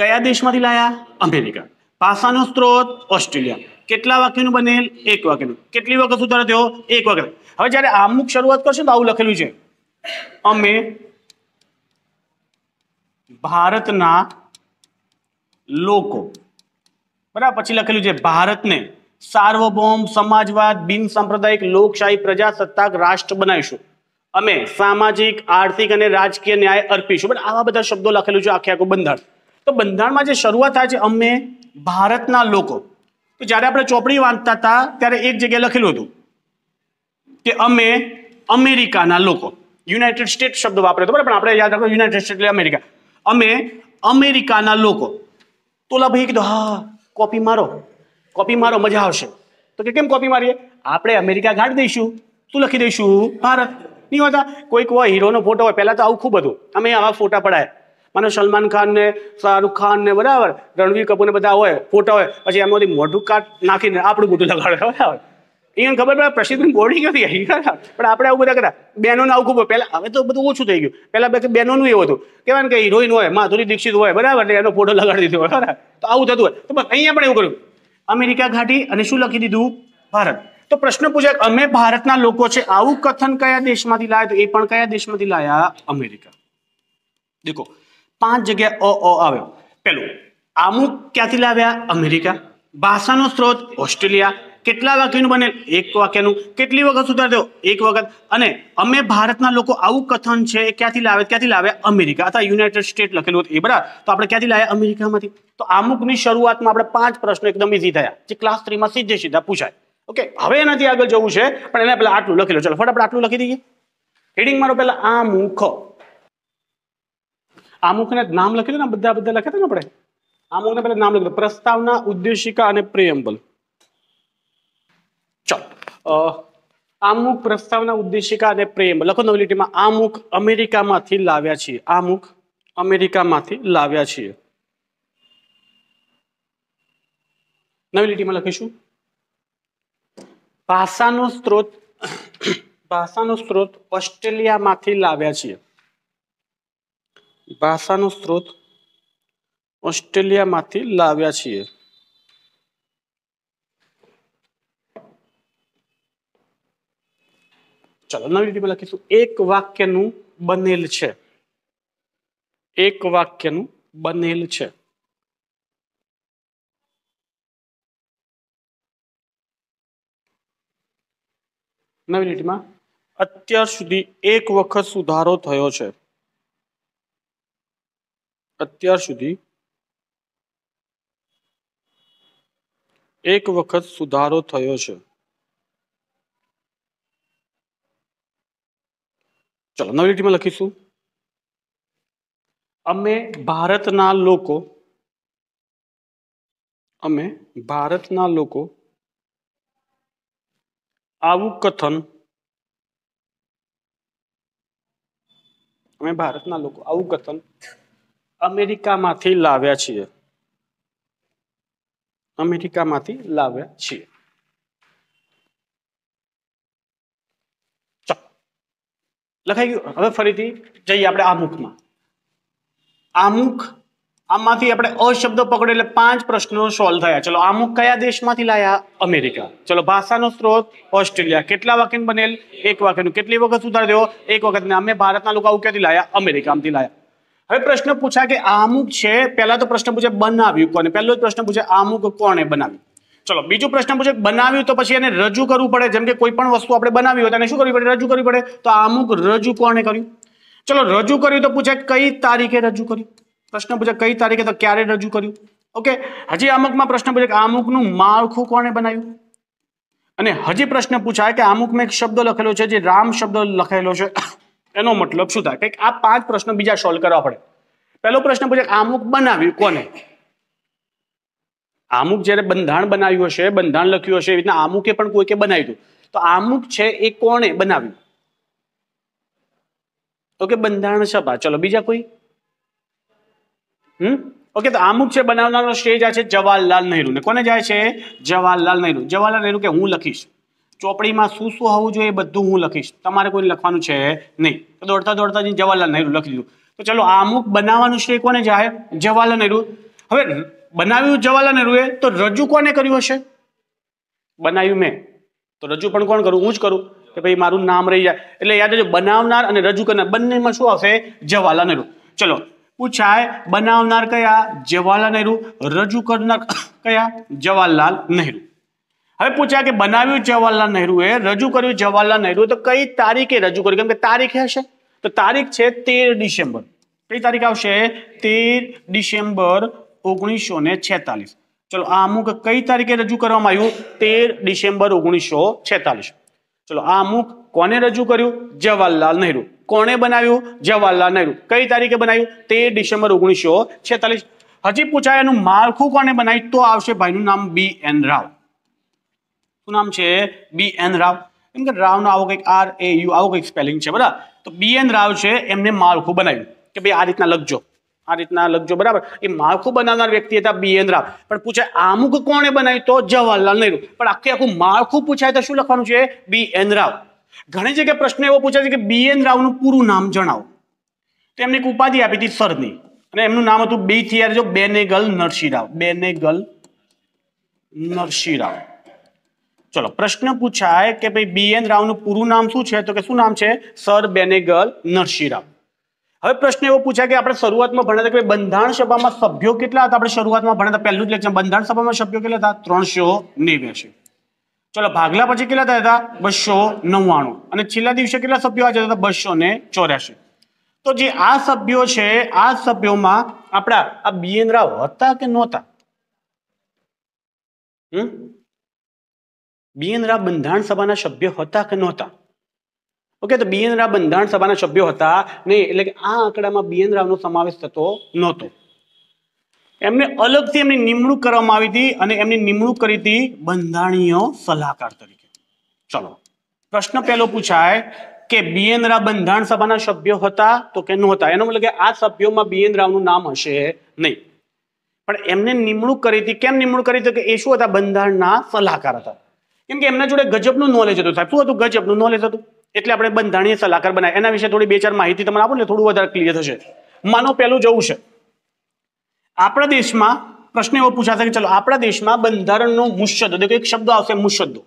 કયા દેશમાંથી લાયા અમેરિકા પાસાનો સ્ત્રોત ઓસ્ટ્રેલિયા કેટલા વાક્યનું બનેલ એક વાક્યનું કેટલી વખત સુધારો થયો એક વખત હવે જ્યારે આમુક શરૂઆત કરશે તો આવું લખેલું છે અમે ભારતના લોકો બરાબર પછી લખેલું છે ભારતને સાર્વભૌમ સમાજવાદ બિન સાંપ્રદાયિક લોકશાહી પ્રજાસત્તાક રાષ્ટ્ર બનાવીશું અમે સામાજિક આર્થિક અને રાજકીય ન્યાય અર્પીશું પણ આવા બધા શબ્દો લખેલું છે આખે આખું બંધારણ તો બંધારણમાં જે શરૂઆત થાય છે અમે ભારતના લોકો તો જ્યારે આપણે ચોપડી વાંચતા હતા ત્યારે એક જગ્યાએ લખેલું હતું કે અમે અમેરિકાના લોકો યુનાઇટેડ સ્ટેટ શબ્દ વાપરે તો પણ આપણે યાદ રાખો યુનાઇટેડ સ્ટેટ એટલે અમેરિકા અમે અમેરિકાના લોકો તો ભાઈ કીધું હા કોપી મારો કોપી મારો મજા આવશે તો કે કેમ કોપી મારીએ આપણે અમેરિકા ગાંઠ દઈશું શું લખી દઈશું ભારત નહીં હોતા કોઈક હોય હીરોનો ફોટો હોય પહેલાં તો આવું ખૂબ હતું અમે આવા ફોટા પડાય માનો સલમાન ખાન ને શાહરૂખ ખાન ને બરાબર રણવીર કપૂર ને બધા હોય ફોટા હોય પછી એમાંથી મોઢું કાટ નાખીને આપણું બધું લગાડે બરાબર અહીંયા ખબર પડે પ્રસિદ્ધ બોર્ડિંગ નથી પણ આપણે આવું બધા કરતા બહેનોને આવું ખૂબ પહેલાં હવે તો બધું ઓછું થઈ ગયું પહેલાં બહેનોનું એવું હતું કહેવાય ને કે હિરોઈન હોય માધુરી દીક્ષિત હોય બરાબર એનો ફોટો લગાડી દીધો બરાબર તો આવું થતું હોય તો બસ અહીંયા પણ એવું કર્યું અમેરિકા ઘાટી અને શું લખી દીધું ભારત તો પ્રશ્ન પૂછાય અમે ભારતના લોકો છે આવું કથન કયા દેશમાંથી લાયા તો એ પણ કયા દેશમાંથી લાયા અમેરિકા દેખો પાંચ જગ્યા અ અ આવ્યો પેલું આમુક ક્યાંથી લાવ્યા અમેરિકા ભાષાનો સ્ત્રોત ઓસ્ટ્રેલિયા કેટલા વાક્યનું બને એક વાક્યનું કેટલી વખત સુધારજો એક વખત અને અમે ભારતના લોકો આવું કથન છે ક્યાંથી લાવે ક્યાંથી લાવે અમેરિકા અથવા યુનાઇટેડ સ્ટેટ લખેલું હતું એ બરાબર તો આપણે ક્યાંથી લાવ્યા અમેરિકામાંથી તો અમુકની શરૂઆતમાં આપણે પાંચ પ્રશ્નો એકદમ ઇઝી થયા જે ક્લાસ થ્રીમાં સીધે સીધા પૂછાય ઓકે હવે એનાથી આગળ જવું છે પણ એને પેલા આટલું લખેલું લો ચલો ફટાફટ આટલું લખી દઈએ હેડિંગ મારો પહેલા આ મુખ આ મુખને નામ લખેલું ને બધા બધા લખે ને આપણે આ મુખને પહેલા નામ લખ્યું પ્રસ્તાવના ઉદ્દેશિકા અને પ્રેમ્બલ ચાલો આમુક પ્રસ્તાવના ઉદ્દેશિકા અને પ્રેમ લખો નવી લીટીમાં આમુક અમેરિકામાંથી લાવ્યા છીએ આમુક અમેરિકામાંથી લાવ્યા છીએ નવી લીટીમાં લખીશું ભાષાનો સ્ત્રોત ભાષાનો સ્ત્રોત ઓસ્ટ્રેલિયામાંથી લાવ્યા છીએ ભાષાનો સ્ત્રોત ઓસ્ટ્રેલિયામાંથી લાવ્યા છીએ ચાલો નવી લીટીમાં લખીશું એક વાક્યનું બનેલ છે એક વાક્યનું બનેલ છે નવી લીટીમાં અત્યાર સુધી એક વખત સુધારો થયો છે અત્યાર સુધી એક વખત સુધારો થયો છે ચલો નવી લીટીમાં લખીશું અમે ભારતના લોકો અમે ભારતના લોકો આવું કથન અમે ભારતના લોકો આવું કથન અમેરિકામાંથી લાવ્યા છીએ અમેરિકામાંથી લાવ્યા છીએ લખાઈ ગયું હવે ફરીથી જઈએ આપણે આમુખમાં આમુખ આમાંથી આપણે અશબ્દ પકડો એટલે પાંચ પ્રશ્નો સોલ્વ થયા ચલો આમુખ કયા દેશમાંથી લાયા અમેરિકા ચલો ભાષાનો સ્ત્રોત ઓસ્ટ્રેલિયા કેટલા વાક્યનું બનેલ એક વાક્યનું કેટલી વખત સુધાર થયો એક વખત અમે ભારતના લોકો આવું ક્યાંથી લાયા અમેરિકામાંથી લાયા હવે પ્રશ્ન પૂછા કે આમુક છે પહેલા તો પ્રશ્ન પૂછે બનાવ્યું કોને પહેલો જ પ્રશ્ન પૂછે આમુક કોણે બનાવ્યું ચલો બીજો પ્રશ્ન પૂછે બનાવ્યું તો પછી એને રજૂ કરવું પડે જેમ કે કોઈ પણ વસ્તુ આપણે બનાવી હોય તો એને શું કરવી પડે રજૂ કરવી પડે તો અમુક રજૂ કોણે કર્યું ચલો રજૂ કર્યું તો પૂછે કઈ તારીખે રજૂ કર્યું પ્રશ્ન પૂછે કઈ તારીખે તો ક્યારે રજૂ કર્યું ઓકે હજી અમુકમાં પ્રશ્ન પૂછે કે અમુકનું માળખું કોણે બનાવ્યું અને હજી પ્રશ્ન પૂછાય કે અમુકમાં એક શબ્દ લખેલો છે જે રામ શબ્દ લખેલો છે એનો મતલબ શું થાય કે આ પાંચ પ્રશ્નો બીજા સોલ્વ કરવા પડે પહેલો પ્રશ્ન પૂછે કે અમુક બનાવ્યું કોને આમુક જ્યારે બંધારણ બનાવ્યું હશે બંધારણ લખ્યું હશે એવી રીતના આમુકે પણ કોઈકે બનાવ્યું તો આમુક છે એ કોણે બનાવ્યું ઓકે બંધારણ સભા ચલો બીજા કોઈ હમ ઓકે તો આમુક છે બનાવનારનો સ્ટેજ આ છે જવાહરલાલ નહેરુ ને કોને જાય છે જવાહરલાલ નહેરુ જવાહરલાલ નહેરુ કે હું લખીશ ચોપડીમાં શું શું હોવું જોઈએ એ બધું હું લખીશ તમારે કોઈ લખવાનું છે નહીં તો દોડતા દોડતા જવાહરલાલ નહેરુ લખી દીધું તો ચલો આમુક બનાવવાનું શ્રેય કોને જાય જવાહરલાલ નહેરુ હવે બનાવ્યું જવાહરલાલ નહેરુએ તો રજૂ કોને કર્યું હશે બનાવ્યું મેં તો રજૂ પણ કોણ કરું હું જ કરું કે ભાઈ મારું નામ રહી જાય એટલે યાદ રહેજો બનાવનાર અને રજૂ કરનાર બંનેમાં શું આવશે જવાહરલાલ નહેરુ ચલો પૂછાય બનાવનાર કયા જવાહરલાલ નહેરુ રજૂ કરનાર કયા જવાહરલાલ નહેરુ હવે પૂછાય કે બનાવ્યું જવાહરલાલ નહેરુએ રજૂ કર્યું જવાહરલાલ નહેરુ તો કઈ તારીખે રજૂ કર્યું કેમ કે તારીખ હશે તો તારીખ છે તેર ડિસેમ્બર કઈ તારીખ આવશે તેર ડિસેમ્બર ઓગણીસો ને છેતાલીસ ચલો આ અમુક કઈ તારીખે રજૂ કરવામાં આવ્યું તેર ડિસેમ્બર ઓગણીસો છેતાલીસ ચલો આ અમુક કોને રજૂ કર્યું જવાહરલાલ નહેરુ કોણે બનાવ્યું જવાહરલાલ નહેરુ કઈ તારીખે બનાવ્યું તેર ડિસેમ્બર ઓગણીસો છેતાલીસ હજી પૂછાય એનું માળખું કોને બનાવ્યું તો આવશે ભાઈનું નામ બી એન રાવ શું નામ છે બી એન રાવ કેમ કે રાવનો આવો કંઈક આર એ યુ આવો કંઈક સ્પેલિંગ છે બરાબર તો બી એન રાવ છે એમને માળખું બનાવ્યું કે ભાઈ આ રીતના લખજો આ રીતના લખજો બરાબર એ માળખું બનાવનાર વ્યક્તિ હતા બીએન રાવ પણ પૂછાય આમુક કોણે બનાવ્યું તો જવાહરલાલ નહેરુ પણ આખે આખું માળખું પૂછાય તો શું લખવાનું છે બી રાવ ઘણી જગ્યાએ પ્રશ્ન એવો પૂછાય છે કે બી રાવનું પૂરું નામ જણાવો તો એમને એક ઉપાધિ આપી હતી સરની અને એમનું નામ હતું બી થી યાર જો બેનેગલ નરસિંહ રાવ બેનેગલ નરસિંહ રાવ ચલો પ્રશ્ન પૂછાય કે ભાઈ બીએન રાવનું પૂરું નામ શું છે તો કે શું નામ છે સર બેનેગલ નરસિંહ રાવ હવે પ્રશ્ન એવો પૂછાય કે આપણે શરૂઆતમાં ભણ્યા હતા કે બંધારણ સભામાં સભ્યો કેટલા હતા આપણે શરૂઆતમાં ભણ્યા હતા પહેલું જ લેક્ચર બંધારણ સભામાં સભ્યો કેટલા હતા ત્રણસો નેવ્યાસી ચલો ભાગલા પછી કેટલા થયા હતા બસો નવ્વાણું અને છેલ્લા દિવસે કેટલા સભ્યો આવ્યા હતા બસો ને ચોર્યાસી તો જે આ સભ્યો છે આ સભ્યોમાં આપણા આ બીએન રાવ હતા કે નહોતા હમ બીએન રાવ બંધારણ સભાના સભ્ય હતા કે નહોતા ઓકે તો બીએન રાવ બંધારણ સભાના સભ્યો હતા નહીં એટલે કે આ આંકડામાં બીએન રાવનો સમાવેશ થતો નહોતો એમને અલગથી એમની નિમણૂક કરવામાં આવી હતી અને એમની નિમણૂક કરી હતી બંધારણીય સલાહકાર તરીકે ચલો પ્રશ્ન પહેલો પૂછાય કે બીએન રાવ બંધારણ સભાના સભ્યો હતા તો કે નહોતા એનો મતલબ કે આ સભ્યોમાં બીએન રાવનું નામ હશે નહીં પણ એમને નિમણૂક કરી હતી કેમ નિમણૂક કરી હતી કે એ શું હતા બંધારણના સલાહકાર હતા કેમ કે એમના જોડે ગજબનું નોલેજ હતું સાહેબ શું હતું ગજબનું નોલેજ હતું એટલે આપણે બંધારણીય સલાહકાર બનાય એના વિશે થોડી બે ચાર માહિતી તમને આપો ને થોડું વધારે ક્લિયર થશે માનો પહેલું જવું છે આપણા દેશમાં પ્રશ્ન એવો પૂછાશે કે ચલો આપણા દેશમાં બંધારણનો મુસદ્દો દેખો એક શબ્દ આવશે મુસદ્દો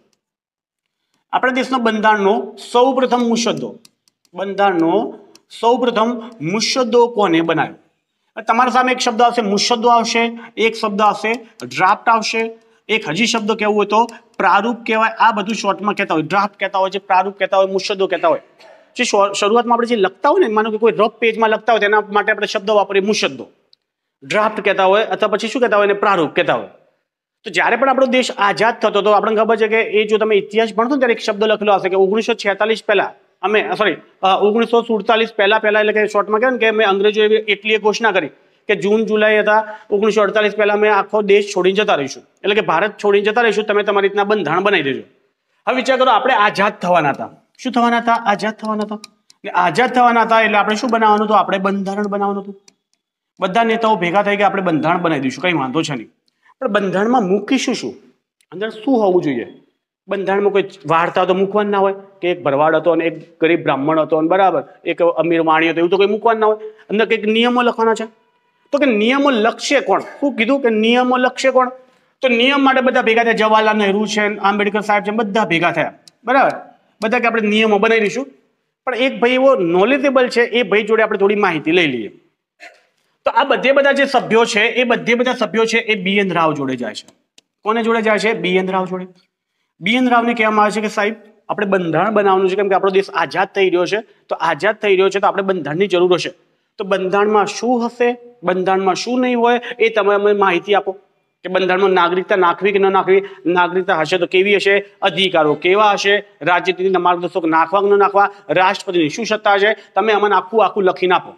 આપણા દેશનો બંધારણનો સૌ પ્રથમ મુસદ્દો બંધારણનો સૌ પ્રથમ મુસદ્દો કોને બનાવ્યો તમારા સામે એક શબ્દ આવશે મુસદ્દો આવશે એક શબ્દ આવશે ડ્રાફ્ટ આવશે એક હજી શબ્દ કહેવું હોય તો પ્રારૂપ કહેવાય આ બધું શોર્ટમાં કહેતા હોય ડ્રાફ્ટ કહેતા હોય જે પ્રારૂપ કહેતા હોય મુસદ્દો કહેતા હોય જે શરૂઆતમાં આપણે જે લખતા હોય ને માનો કે કોઈ રફ પેજમાં લખતા હોય તેના માટે આપણે શબ્દ વાપરીએ મુસદ્દો ડ્રાફ્ટ કહેતા હોય અથવા પછી શું કહેતા હોય એને પ્રારૂપ કહેતા હોય તો જ્યારે પણ આપણો દેશ આઝાદ થતો હતો આપણને ખબર છે કે એ જો તમે ઇતિહાસ ભણશો ત્યારે એક શબ્દ લખેલો હશે કે ઓગણીસો છેતાલીસ પહેલાં અમે સોરી ઓગણીસો સુડતાલીસ પહેલાં પહેલાં એટલે કે શોર્ટમાં કહેવાય ને કે મેં અંગ્રેજો એવી એટલી ઘોષણા કરી કે જૂન જુલાઈ હતા ઓગણીસો અડતાલીસ પહેલાં અમે આખો દેશ છોડીને જતા રહીશું એટલે કે ભારત છોડીને જતા રહીશું તમે તમારી રીતના બંધારણ બનાવી દેજો હવે વિચાર કરો આપણે આઝાદ થવાના હતા શું થવાના હતા આઝાદ થવાના હતા ને આઝાદ થવાના હતા એટલે આપણે શું બનાવવાનું હતું આપણે બંધારણ બનાવવાનું હતું બધા નેતાઓ ભેગા થઈ ગયા આપણે બંધારણ બનાવી દઈશું કંઈ વાંધો છે નહીં પણ બંધારણમાં મૂકીશું શું અંદર શું હોવું જોઈએ બંધારણમાં કોઈ વાર્તા તો મૂકવાની ના હોય કે એક ભરવાડ હતો અને એક ગરીબ બ્રાહ્મણ હતો અને બરાબર એક અમીર વાણી હતો એવું તો કંઈ મૂકવાનું ના હોય અંદર કંઈક નિયમો લખવાના છે તો કે નિયમો લક્ષ્ય કોણ શું કીધું કે નિયમો લક્ષ્ય કોણ તો નિયમ માટે બધા ભેગા થયા જવાહરલાલ નહેરુ છે આંબેડકર સાહેબ છે બધા ભેગા થયા બરાબર બધા કે આપણે નિયમો બનાવી દઈશું પણ એક ભાઈ એવો નોલેજેબલ છે એ ભાઈ જોડે આપણે થોડી માહિતી લઈ લઈએ તો આ બધે બધા જે સભ્યો છે એ બધે બધા સભ્યો છે એ બી રાવ જોડે જાય છે કોને જોડે જાય છે બી રાવ જોડે બીએન રાવને કહેવામાં આવે છે કે સાહેબ આપણે બંધારણ બનાવવાનું છે કેમ કે આપણો દેશ આઝાદ થઈ રહ્યો છે તો આઝાદ થઈ રહ્યો છે તો આપણે બંધારણની જરૂર હશે તો બંધારણમાં શું હશે બંધારણમાં શું નહીં હોય એ તમે અમે માહિતી આપો કે બંધારણમાં નાગરિકતા નાખવી કે ન નાખવી નાગરિકતા હશે તો કેવી હશે અધિકારો કેવા હશે રાજનીતિના માર્ગદર્શક નાખવા કે ન નાખવા રાષ્ટ્રપતિની શું સત્તા છે તમે અમને આખું આખું લખીને આપો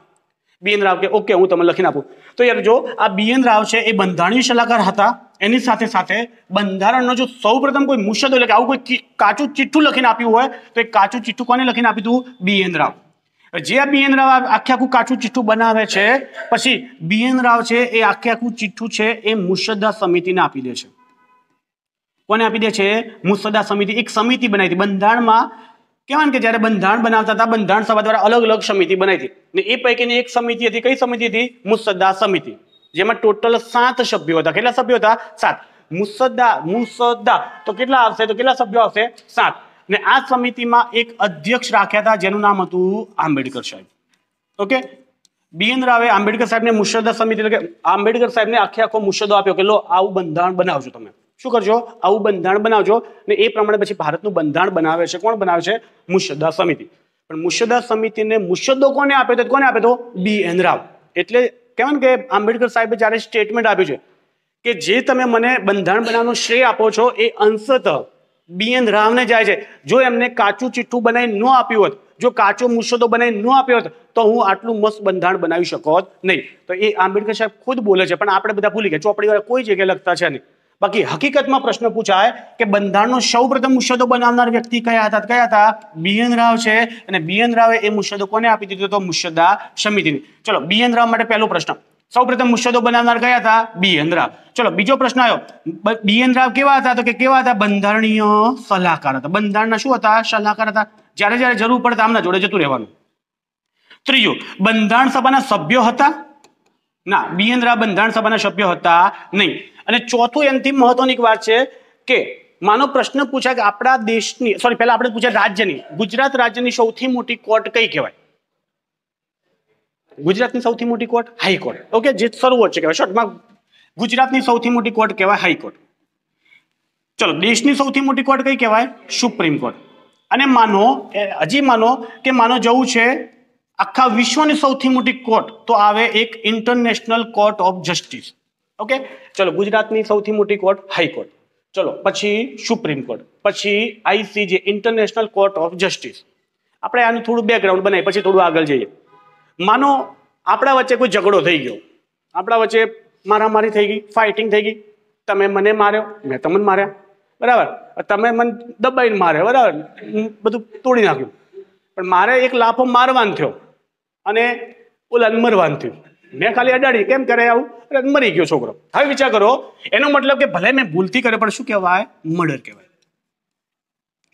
બીએન રાવ કે ઓકે હું તમને લખીને આપું તો યાર જો આ બીએન રાવ છે એ બંધારણીય સલાહકાર હતા એની સાથે સાથે બંધારણનો જો સૌ પ્રથમ કોઈ મુસદ્દો એટલે કે આવું કોઈ કાચું ચિઠ્ઠું લખીને આપ્યું હોય તો એ કાચું ચિઠ્ઠું કોને લખીને આપ્યું હતું બીએન રાવ જે બીએન રાવ આખે આખું કાચું ચિઠ્ઠું બનાવે છે પછી બીએન રાવ છે એ આખે આખું ચિઠ્ઠું છે એ મુસદ્દા સમિતિને આપી દે છે કોને આપી દે છે મુસદ્દા સમિતિ એક સમિતિ બનાવી હતી બંધારણમાં કહેવાય કે જ્યારે બંધારણ બનાવતા હતા બંધારણ સભા દ્વારા અલગ અલગ સમિતિ બનાવી હતી ને એ પૈકીની એક સમિતિ હતી કઈ સમિતિ હતી મુસદ્દા સમિતિ જેમાં ટોટલ સાત સભ્યો હતા કેટલા સભ્યો હતા સાત મુસદ્દા મુસદ્દા તો કેટલા આવશે તો કેટલા સભ્યો આવશે સાત ને આ સમિતિમાં એક અધ્યક્ષ રાખ્યા હતા જેનું નામ હતું આંબેડકર સાહેબ ઓકે બી એન રાવે આંબેડકર સાહેબને મુસદ્દા સમિતિ એટલે કે આંબેડકર સાહેબને આખે આખો મુસદ્દો આપ્યો કે લો આવું બંધારણ બનાવજો તમે શું કરજો આવું બંધારણ બનાવજો ને એ પ્રમાણે પછી ભારતનું બંધારણ બનાવે છે કોણ બનાવે છે મુસદ્દા સમિતિ પણ મુસદ્દા સમિતિને મુસદ્દો કોને આપ્યો હતો કોને આપ્યો હતો બી રાવ એટલે કહેવાય કે આંબેડકર સાહેબે જ્યારે સ્ટેટમેન્ટ આપ્યું છે કે જે તમે મને બંધારણ બનાવવાનો શ્રેય આપો છો એ અંશતઃ બીએન રાવને જાય છે જો એમને કાચું ચિઠ્ઠું બનાવી ન આપ્યું હોત જો કાચો મુસોદો બનાવી ન આપ્યો હોત તો હું આટલું મસ્ત બંધારણ બનાવી શકો હોત નહીં તો એ આંબેડકર સાહેબ ખુદ બોલે છે પણ આપણે બધા ભૂલી ગયા વાળા કોઈ જગ્યાએ લખતા છે નહીં બાકી હકીકતમાં પ્રશ્ન પૂછાય કે બંધારણનો સૌપ્રથમ મુસદ્દો બનાવનાર વ્યક્તિ કયા હતા કયા હતા બીએન રાવ છે અને બીએન રાવે એ મુસદ્દો કોને આપી દીધો હતો મુસદ્દા સમિતિને ચલો બીએન રાવ માટે પહેલો પ્રશ્ન સૌપ્રથમ મુસ્તદો બનાવનાર કયા હતા બિએન રાવ ચલો બીજો પ્રશ્ન આવ્યો બિએન રાવ કેવા હતા તો કે કેવા હતા બંધારણીય સલાહકાર હતા બંધારણના શું હતા સલાહકાર હતા જ્યારે જ્યારે જરૂર પડે આમના જોડે જતું રહેવાનું ત્રીજું બંધારણ સભાના સભ્યો હતા ના બિએન રાવ બંધારણ સભાના સભ્યો હતા નહીં અને ચોથું એનથી મહત્વની વાત છે કે માનો પ્રશ્ન પૂછાય કે આપણા દેશની સોરી પહેલા આપણે પૂછ્યા રાજ્યની ગુજરાત રાજ્યની સૌથી મોટી કોર્ટ કઈ કહેવાય ગુજરાતની સૌથી મોટી કોર્ટ હાઈકોર્ટ ઓકે જે સર્વોચ્ચ કહેવાય શોર્ટમાં ગુજરાતની સૌથી મોટી કોર્ટ કહેવાય હાઈકોર્ટ ચલો દેશની સૌથી મોટી કોર્ટ કઈ કહેવાય સુપ્રીમ કોર્ટ અને માનો હજી માનો કે માનો જવું છે આખા વિશ્વની સૌથી મોટી કોર્ટ તો આવે એક International Court of Justice okay ચલો ગુજરાતની સૌથી મોટી કોર્ટ હાઈકોર્ટ ચલો પછી સુપ્રીમ કોર્ટ પછી ICJ International Court of Justice આપણે આનું થોડું બેકગ્રાઉન્ડ બનાવી પછી થોડું આગળ જઈએ માનો આપણા વચ્ચે કોઈ ઝઘડો થઈ ગયો આપણા વચ્ચે મારામારી થઈ ગઈ ફાઇટિંગ થઈ ગઈ તમે મને માર્યો મેં તમને માર્યા બરાબર તમે મને દબાઈને માર્યો બરાબર બધું તોડી નાખ્યું પણ મારે એક લાફો મારવાન થયો અને ઓલા મરવાન થયું મેં ખાલી અડાડી કેમ કરે આવું મરી ગયો છોકરો હવે વિચાર કરો એનો મતલબ કે ભલે મેં ભૂલથી કરે પણ શું કહેવાય મર્ડર કહેવાય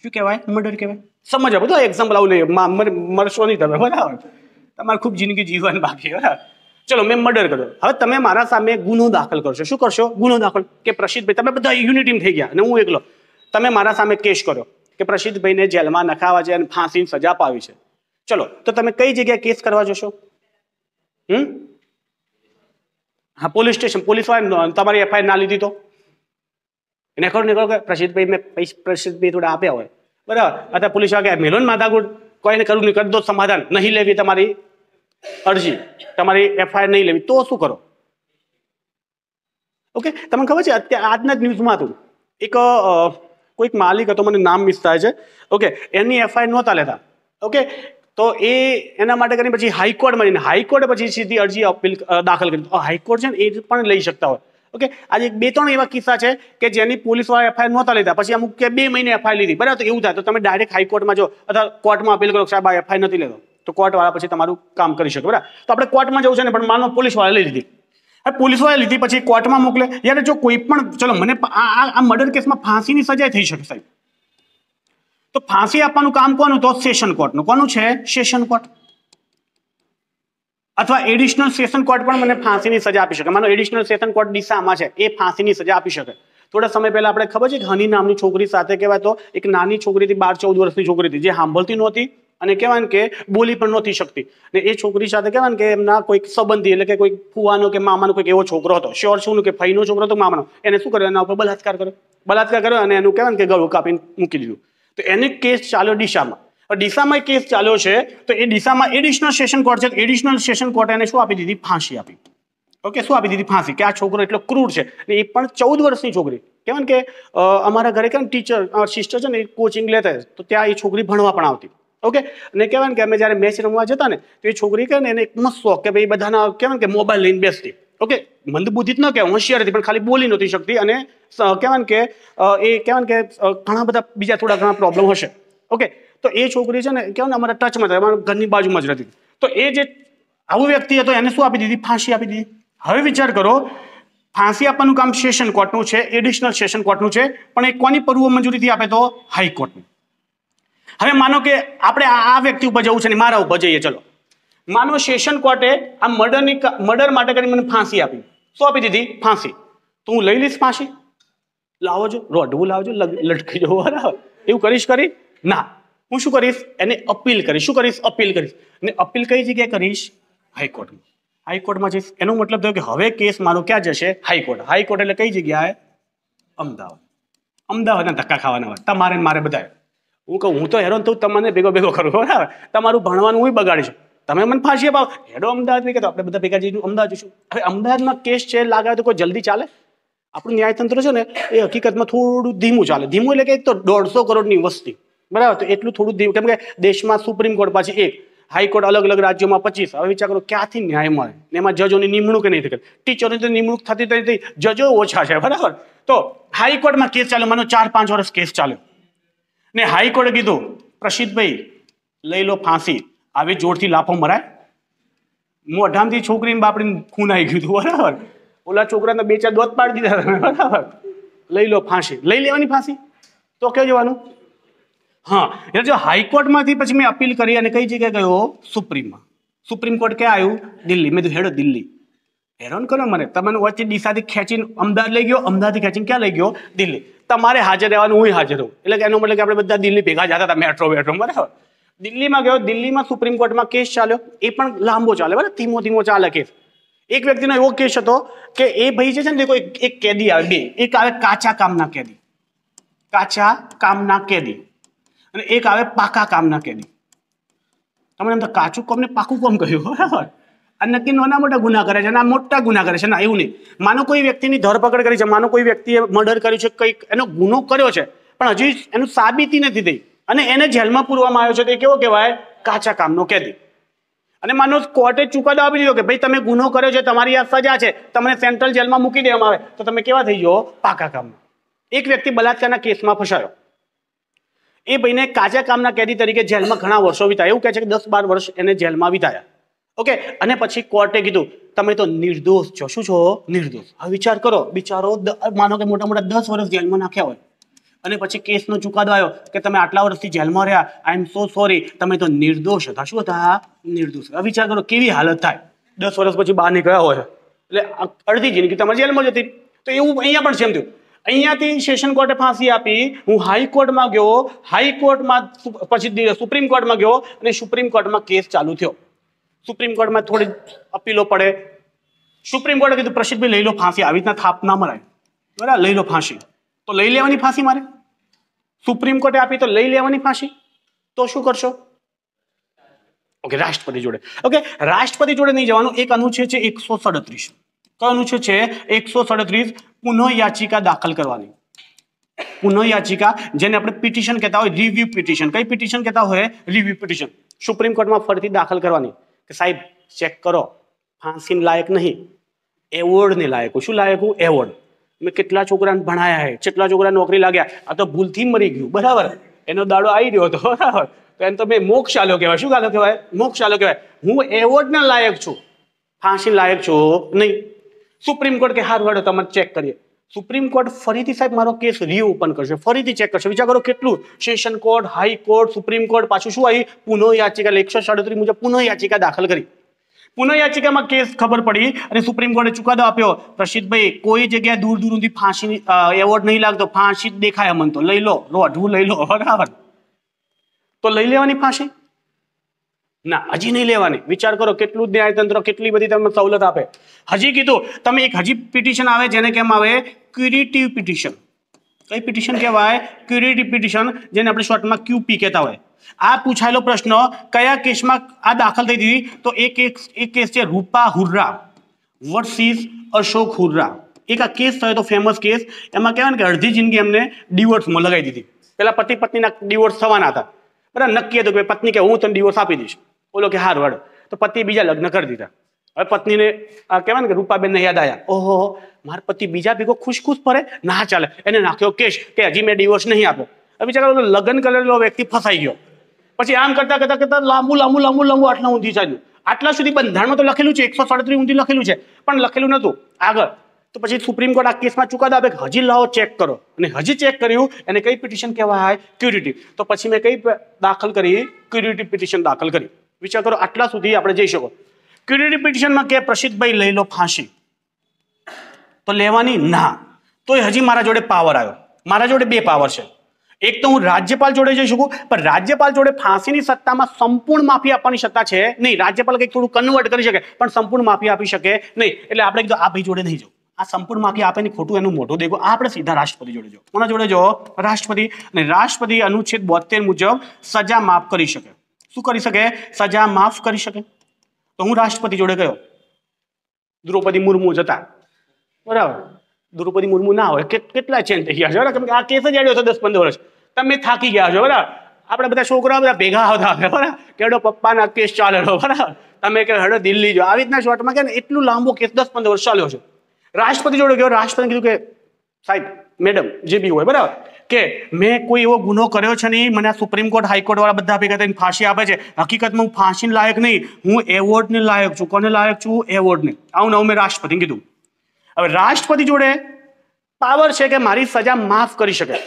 શું કહેવાય મર્ડર કહેવાય સમજ બધું એક્ઝામ્પલ આવું નહીં મરશો નહીં તમે બરાબર તમારે ખૂબ જિંદગી જીવન બાકી બરાબર ચલો મેં મર્ડર કર્યો હવે તમે મારા સામે ગુનો દાખલ કરશો શું કરશો ગુનો દાખલ કે પ્રસિદ્ધભાઈ તમે બધા યુનિટીમ થઈ ગયા અને હું એકલો તમે મારા સામે કેસ કર્યો કે પ્રસિદ્ધભાઈને જેલમાં નખાવા છે અને ફાંસીની સજા પાવી છે ચલો તો તમે કઈ જગ્યાએ કેસ કરવા જશો હમ હા પોલીસ સ્ટેશન પોલીસ પોલીસવાળા તમારી એફઆઈઆર ના લીધી તો એને ખબર નીકળો કે પ્રસિદ્ધભાઈ મેં પ્રસિદ્ધભાઈ થોડા આપ્યા હોય બરાબર અથવા પોલીસ કે મેલોન માથાકૂટ કોઈને કરવું નહીં કરી દો સમાધાન નહીં લેવી તમારી અરજી તમારી એફઆઈઆર નહીં લેવી તો શું કરો ઓકે તમને ખબર છે અત્યારે આજના જ ન્યૂઝમાં હતું એક કોઈક માલિક હતો મને નામ મિસ થાય છે ઓકે એની એફઆઈઆર નહોતા લેતા ઓકે તો એ એના માટે કરીને પછી હાઈકોર્ટ મળીને હાઈકોર્ટે પછી સીધી અરજી અપીલ દાખલ કરી હાઈકોર્ટ છે ને એ પણ લઈ શકતા હોય ઓકે આજે બે ત્રણ એવા કિસ્સા છે કે જેની પોલીસવાળા એફઆઈઆર નહોતા લીધા પછી અમુક કે બે મહિને એફઆઈઆર લીધી બરાબર તો એવું થાય તો તમે ડાયરેક્ટ હાઈકોર્ટમાં જો અથવા કોર્ટમાં અપીલ કરો સાહેબ આ એફઆઈઆર નથી લેતો તો કોર્ટવાળા પછી તમારું કામ કરી શકે બરાબર તો આપણે કોર્ટમાં જવું છે ને પણ માનો પોલીસવાળા લઈ લીધી હવે પોલીસવાળા લીધી પછી કોર્ટમાં મોકલે યાર જો કોઈ પણ ચલો મને આ મર્ડર કેસમાં ફાંસીની સજા થઈ શકે સાહેબ તો ફાંસી આપવાનું કામ કોનું તો સેશન કોર્ટનું કોનું છે સેશન કોર્ટ અથવા એડિશનલ સેશન કોર્ટ પણ મને ફાંસીની સજા આપી શકે માનો એડિશનલ સેશન કોર્ટ ડીસામાં છે એ ફાંસીની સજા આપી શકે થોડા સમય પહેલા આપણે ખબર છે કે હની નામની છોકરી સાથે કહેવાય તો એક નાની છોકરી હતી બાર ચૌદ વર્ષની છોકરી હતી જે સાંભળતી નહોતી અને કહેવાય કે બોલી પણ નહોતી શકતી ને એ છોકરી સાથે કહેવાય કે એમના કોઈક સંબંધી એટલે કે કોઈક ફુવાનો કે મામાનો કોઈક એવો છોકરો હતો શ્યોર શું કે ફઈનો છોકરો હતો મામાનો એને શું કર્યું એના ઉપર બલાત્કાર કર્યો બલાત્કાર કર્યો અને એનું કહેવાય કે ગળું કાપીને મૂકી દીધું તો એની કેસ ચાલ્યો દિશામાં ડીસામાં કેસ ચાલ્યો છે તો એ ડીસામાં એડિશનલ સેશન કોર્ટ છે એડિશનલ સેશન કોર્ટ એને શું આપી દીધી ફાંસી આપી ઓકે શું આપી દીધી ફાંસી કે આ છોકરો એટલો ક્રૂર છે એ પણ ચૌદ વર્ષની છોકરી કહેવાય કે અમારા ઘરે કેમ ટીચર સિસ્ટર છે ને એ કોચિંગ લેતા તો ત્યાં એ છોકરી ભણવા પણ આવતી ઓકે અને કહેવાય કે અમે જ્યારે મેચ રમવા જતા ને તો એ છોકરી કહે ને એને એક મસ્ત શોખ કે ભાઈ બધાના કહેવાય કે મોબાઈલ લઈને બેસતી ઓકે મંદબુદ્ધિ ન કહેવાય હોશિયાર હતી પણ ખાલી બોલી નહોતી શકતી અને કહેવાય કે એ કહેવાય કે ઘણા બધા બીજા થોડા ઘણા પ્રોબ્લેમ હશે ઓકે તો એ છોકરી છે ને કહેવાય ને અમારા ટચમાં હતા અમારા ઘરની બાજુમાં જ રહેતી તો એ જે આવું વ્યક્તિ હતો એને શું આપી દીધી ફાંસી આપી દીધી હવે વિચાર કરો ફાંસી આપવાનું કામ સેશન કોર્ટનું છે એડિશનલ સેશન કોર્ટનું છે પણ એ કોની પૂર્વ મંજૂરીથી આપે તો હાઈકોર્ટની હવે માનો કે આપણે આ વ્યક્તિ ઉપર જવું છે ને મારા ઉપર જઈએ ચલો માનો સેશન કોર્ટે આ મર્ડરની મર્ડર માટે કરી મને ફાંસી આપી શું આપી દીધી ફાંસી તો હું લઈ લઈશ ફાંસી લાવો છો રોડવું લાવજો લટકી જવું બરાબર એવું કરીશ કરી ના હું શું કરીશ એને અપીલ કરીશ શું કરીશ અપીલ કરીશ અને અપીલ કઈ જગ્યાએ કરીશ હાઈકોર્ટમાં હાઈકોર્ટમાં જઈશ એનો મતલબ થયો કે હવે કેસ મારો ક્યાં જશે હાઈકોર્ટ હાઈકોર્ટ એટલે કઈ જગ્યાએ અમદાવાદ અમદાવાદના ધક્કા ખાવાના હોય તમારે મારે બધા હું કહું હું તો હેરાન થયું તમને ભેગો ભેગો કરું બરાબર તમારું ભણવાનું હું બગાડીશ તમે મને ફાંસી અપાવો હેડો અમદાવાદ નહીં કહેતો આપણે બધા ભેગા જઈને અમદાવાદ જઈશું હવે અમદાવાદમાં કેસ છે લાગે તો કોઈ જલ્દી ચાલે આપણું ન્યાયતંત્ર છે ને એ હકીકતમાં થોડું ધીમું ચાલે ધીમું એટલે કે એક તો દોઢસો કરોડની વસ્તી બરાબર તો એટલું થોડું કેમ કે દેશમાં સુપ્રીમ કોર્ટ પાછી એક હાઈકોર્ટ અલગ અલગ રાજ્યોમાં પચીસ હવે વિચાર કરો ક્યાંથી ન્યાય મળે એમાં જજોની નિમણૂક નહીં થતી ટીચરોની તો નિમણૂક થતી નથી જજો ઓછા છે બરાબર તો હાઈકોર્ટમાં કેસ ચાલ્યો માનો ચાર પાંચ વર્ષ કેસ ચાલ્યો ને હાઈકોર્ટે કીધું પ્રસિદ્ધભાઈ લઈ લો ફાંસી આવી જોરથી લાફો મરાય મોઢામથી છોકરીને બાપડીને ખૂન આવી ગયું હતું બરાબર ઓલા છોકરાને બે ચાર દોત પાડી દીધા બરાબર લઈ લો ફાંસી લઈ લેવાની ફાંસી તો કયો જવાનું હા એટલે જો હાઈકોર્ટમાંથી પછી મેં અપીલ કરી અને કઈ જગ્યાએ ગયો સુપ્રીમમાં સુપ્રીમ કોર્ટ ક્યાં આવ્યું દિલ્હી મેં તો હેડો દિલ્હી હેરાન કરો મને તમને વચ્ચે ડીસાથી ખેંચીને અમદાવાદ લઈ ગયો અમદાવાદથી ખેંચીને ક્યાં લઈ ગયો દિલ્હી તમારે હાજર રહેવાનું હું હાજર રહું એટલે કે એનો મતલબ કે આપણે બધા દિલ્હી ભેગા જતા હતા મેટ્રો મેટ્રો બરાબર દિલ્હીમાં ગયો દિલ્હીમાં સુપ્રીમ કોર્ટમાં કેસ ચાલ્યો એ પણ લાંબો ચાલે બરાબર ધીમો ધીમો ચાલે કેસ એક વ્યક્તિનો એવો કેસ હતો કે એ ભાઈ છે ને કોઈ એક કેદી આવે બે એક આવે કાચા કામના કેદી કાચા કામના કેદી અને એક આવે પાકા કામના કેદી તમે એમ તો કાચું કોમને પાકું કોમ કહ્યું બરાબર આ નક્કી નાના મોટા ગુના કરે છે અને આ મોટા ગુના કરે છે ના એવું નહીં માનો કોઈ વ્યક્તિની ધરપકડ કરી છે માનો કોઈ વ્યક્તિએ મર્ડર કર્યું છે કંઈક એનો ગુનો કર્યો છે પણ હજી એનું સાબિતી નથી થઈ અને એને જેલમાં પૂરવામાં આવ્યો છે તે કેવો કહેવાય કાચા કામનો કેદી અને માનો કોર્ટે ચુકાદો આપી દીધો કે ભાઈ તમે ગુનો કર્યો છે તમારી આ સજા છે તમને સેન્ટ્રલ જેલમાં મૂકી દેવામાં આવે તો તમે કેવા થઈ ગયો પાકા કામ એક વ્યક્તિ બલાત્કારના કેસમાં ફસાયો એ ભાઈને કાજા કામના કેદી તરીકે જેલમાં ઘણા વર્ષો વિતાયા એવું કહે છે કે દસ બાર વર્ષ એને જેલમાં વિતાયા ઓકે અને પછી કોર્ટે કીધું તમે તો નિર્દોષ છો શું છો નિર્દોષ હવે વિચાર કરો બિચારો માનો કે મોટા મોટા દસ વર્ષ જેલમાં નાખ્યા હોય અને પછી કેસનો ચુકાદો આવ્યો કે તમે આટલા વર્ષથી જેલમાં રહ્યા આઈ એમ સો સોરી તમે તો નિર્દોષ હતા શું હતા નિર્દોષ હવે વિચાર કરો કેવી હાલત થાય દસ વર્ષ પછી બહાર નીકળ્યા હોય એટલે અડધી જિંદગી તમારી જેલમાં જતી તો એવું અહીંયા પણ સેમ થયું અહીંયાથી સેશન કોર્ટે ફાંસી આપી હું હાઈકોર્ટમાં ગયો હાઈકોર્ટમાં પછી સુપ્રીમ કોર્ટમાં ગયો અને સુપ્રીમ કોર્ટમાં કેસ ચાલુ થયો સુપ્રીમ કોર્ટમાં થોડી અપીલો પડે સુપ્રીમ કોર્ટે કીધું પ્રસિદ્ધભાઈ લઈ લો ફાંસી આવી રીતના થાપ ના મરાય બરાબર લઈ લો ફાંસી તો લઈ લેવાની ફાંસી મારે સુપ્રીમ કોર્ટે આપી તો લઈ લેવાની ફાંસી તો શું કરશો ઓકે રાષ્ટ્રપતિ જોડે ઓકે રાષ્ટ્રપતિ જોડે નહીં જવાનું એક અનુચ્છેદ છે એકસો સડત્રીસ કયું શું છે એકસો સડત્રીસ પુનઃ યાચિકા દાખલ કરવાની પુનઃ યાચિકા જેને આપણે પિટિશન કહેતા હોય રિવ્યુ પિટિશન કઈ પિટિશન કહેતા હોય રિવ્યુ પિટિશન સુપ્રીમ કોર્ટમાં ફરીથી દાખલ કરવાની કે સાહેબ ચેક કરો ફાંસીને લાયક નહીં એવોર્ડ ને લાયક શું લાયક હું એવોર્ડ મેં કેટલા છોકરાને ભણાયા છે કેટલા છોકરા નોકરી લાગ્યા આ તો ભૂલથી મરી ગયું બરાબર એનો દાડો આવી રહ્યો હતો બરાબર તો એને તો મેં મોક્ષ આલો કહેવાય શું આલો કહેવાય મોક્ષ આલો કહેવાય હું એવોર્ડના લાયક છું ફાંસી લાયક છું નહીં સુપ્રીમ કોર્ટ કે હારું હેડો તમે ચેક કરીએ સુપ્રીમ કોર્ટ ફરીથી સાહેબ મારો કેસ રીઓપન કરશે ફરીથી ચેક કરશે વિચાર કરો કેટલું session court high court Supreme Court પાછું શું આવી પુનઃ યાચિકા એકસો સાડત્રીસ મુજબ પુનઃ યાચિકા દાખલ કરી પુનઃયાચિકામાં કેસ ખબર પડી અને સુપ્રીમ કોર્ટે ચુકાદો આપ્યો પ્રસિદ્ધભાઈ કોઈ જગ્યાએ દૂર દૂર સુધી ફાંસી એવોર્ડ નહીં લાગતો ફાંસી જ દેખાય અમને તો લઈ લો રોઢવું લઈ લો બરાબર તો લઈ લેવાની ફાંસી ના હજી નહીં લેવાની વિચાર કરો કેટલું ન્યાયતંત્ર કેટલી બધી તમને સવલત આપે હજી કીધું તમે એક હજી પિટિશન આવે જેને કેમ આવે ક્યુરિટિવ પિટિશન કઈ પિટિશન કહેવાય ક્યુરિટિવ પિટિશન જેને આપણે શોર્ટમાં ક્યુપી કહેતા હોય આ પૂછાયેલો પ્રશ્ન કયા કેસમાં આ દાખલ થઈ દીધી તો એક એક કેસ છે રૂપા હુર્રા વર્સિસ અશોક હુર્રા એક આ કેસ થયો હતો ફેમસ કેસ એમાં કહેવાય ને કે અડધી જિંદગી એમને ડિવોર્સમાં લગાવી દીધી પેલા પતિ પત્નીના ડિવોર્સ થવાના હતા બરાબર નક્કી હતું કે પત્ની કે હું તને ડિવોર્સ આપી દઈશ બોલો કે હાર વડ તો પતિ બીજા લગ્ન કરી દીધા હવે પત્નીને કહેવાય ને કે રૂપાબેનને યાદ આવ્યા ઓહો મારા પતિ બીજા ભેગો ખુશ ખુશ ફરે ના ચાલે એને નાખ્યો કેશ કે હજી મેં ડિવોર્સ નહીં આપો હવે બિચારા લગ્ન કરેલો વ્યક્તિ ફસાઈ ગયો પછી આમ કરતા કરતા કરતા લાંબુ લાંબુ લાંબુ લાંબુ આટલા ઊંધી ચાલ્યું આટલા સુધી બંધારણમાં તો લખેલું છે એકસો સાડત્રીસ ઊંધી લખેલું છે પણ લખેલું નતું આગળ તો પછી સુપ્રીમ કોર્ટ આ કેસમાં ચુકાદો આપે હજી લાવો ચેક કરો અને હજી ચેક કર્યું એને કઈ પિટિશન કહેવાય ક્યુરિટી તો પછી મેં કઈ દાખલ કરી ક્યુરિટી પિટિશન દાખલ કરી વિચાર કરો આટલા સુધી આપણે જઈ શકો ક્યુરેટિવ પિટિશનમાં કે પ્રસિદ્ધભાઈ લઈ લો ફાંસી તો લેવાની ના તો એ હજી મારા જોડે પાવર આવ્યો મારા જોડે બે પાવર છે એક તો હું રાજ્યપાલ જોડે જઈ શકું પણ રાજ્યપાલ જોડે ફાંસીની સત્તામાં સંપૂર્ણ માફી આપવાની સત્તા છે નહીં રાજ્યપાલ કંઈક થોડું કન્વર્ટ કરી શકે પણ સંપૂર્ણ માફી આપી શકે નહીં એટલે આપણે કીધું આ ભાઈ જોડે નહીં જવું આ સંપૂર્ણ માફી આપે ને ખોટું એનું મોટું દેખો આપણે સીધા રાષ્ટ્રપતિ જોડે જો કોના જોડે જો રાષ્ટ્રપતિ અને રાષ્ટ્રપતિ અનુચ્છેદ બોતેર મુજબ સજા માફ કરી શકે શું કરી શકે સજા માફ કરી શકે તો હું રાષ્ટ્રપતિ જોડે ગયો દ્રૌપદી મુર્મુ જતા બરાબર દ્રૌપદી મુર્મુ ના હોય કેટલા ચેન્જ થઈ ગયા છે બરાબર કેમ આ કેસ જ આવ્યો છે દસ પંદર વર્ષ તમે થાકી ગયા છો બરાબર આપણે બધા છોકરા બધા ભેગા હતા બરાબર કેડો પપ્પાના કેસ ચાલે બરાબર તમે કે હેડો દિલ્હી જો આવી રીતના શોર્ટમાં કે એટલું લાંબો કેસ દસ પંદર વર્ષ ચાલ્યો છે રાષ્ટ્રપતિ જોડે ગયો રાષ્ટ્રપતિ કીધું કે સાહેબ મેડમ જે બી હોય બરાબર કે મેં કોઈ એવો ગુનો કર્યો છે નહીં મને આ સુપ્રીમ કોર્ટ હાઈકોર્ટવાળા બધા ભેગા થઈને ફાંસી આપે છે હકીકતમાં હું ફાંસીને લાયક નહીં હું એવોર્ડને લાયક છું કોને લાયક છું એવોર્ડને આવું નવું મેં રાષ્ટ્રપતિને કીધું હવે રાષ્ટ્રપતિ જોડે પાવર છે કે મારી સજા માફ કરી શકે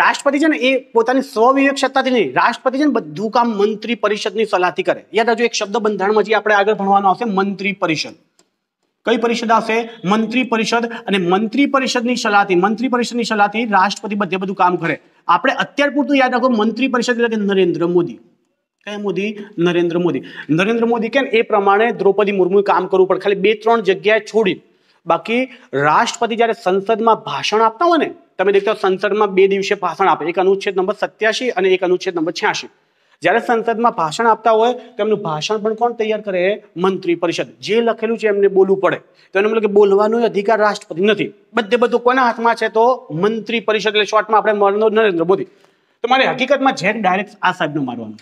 રાષ્ટ્રપતિ છે ને એ પોતાની સ્વવિવેક્ષતાથી નહીં રાષ્ટ્રપતિ છે ને બધું કામ મંત્રી પરિષદની સલાહથી કરે યાદ રાખજો એક શબ્દ બંધારણમાંથી આપણે આગળ ભણવાનો આવશે મંત્રી પરિષદ કઈ પરિષદ આવશે મંત્રી પરિષદ અને મંત્રી પરિષદની સલાહથી મંત્રી પરિષદની સલાહથી રાષ્ટ્રપતિ બધે બધું કામ કરે આપણે અત્યાર પૂરતું યાદ રાખો મંત્રી પરિષદ એટલે કે નરેન્દ્ર મોદી કયા મોદી નરેન્દ્ર મોદી નરેન્દ્ર મોદી કેમ એ પ્રમાણે દ્રૌપદી મુર્મુ કામ કરવું પડે ખાલી બે ત્રણ જગ્યાએ છોડી બાકી રાષ્ટ્રપતિ જ્યારે સંસદમાં ભાષણ આપતા હોય ને તમે દેખતા સંસદમાં બે દિવસે ભાષણ આપે એક અનુચ્છેદ નંબર સત્યાસી અને એક અનુચ્છેદ નંબર છ્યાસી જ્યારે સંસદમાં ભાષણ આપતા હોય તો એમનું ભાષણ પણ કોણ તૈયાર કરે મંત્રી પરિષદ જે લખેલું છે એમને બોલવું પડે તો એને મતલબ કે બોલવાનો અધિકાર રાષ્ટ્રપતિ નથી બધે બધું કોના હાથમાં છે તો મંત્રી પરિષદ એટલે શોર્ટમાં આપણે નરેન્દ્ર મોદી તો મારે હકીકતમાં જેક ડાયરેક્ટ આ સાહેબનું મારવાનું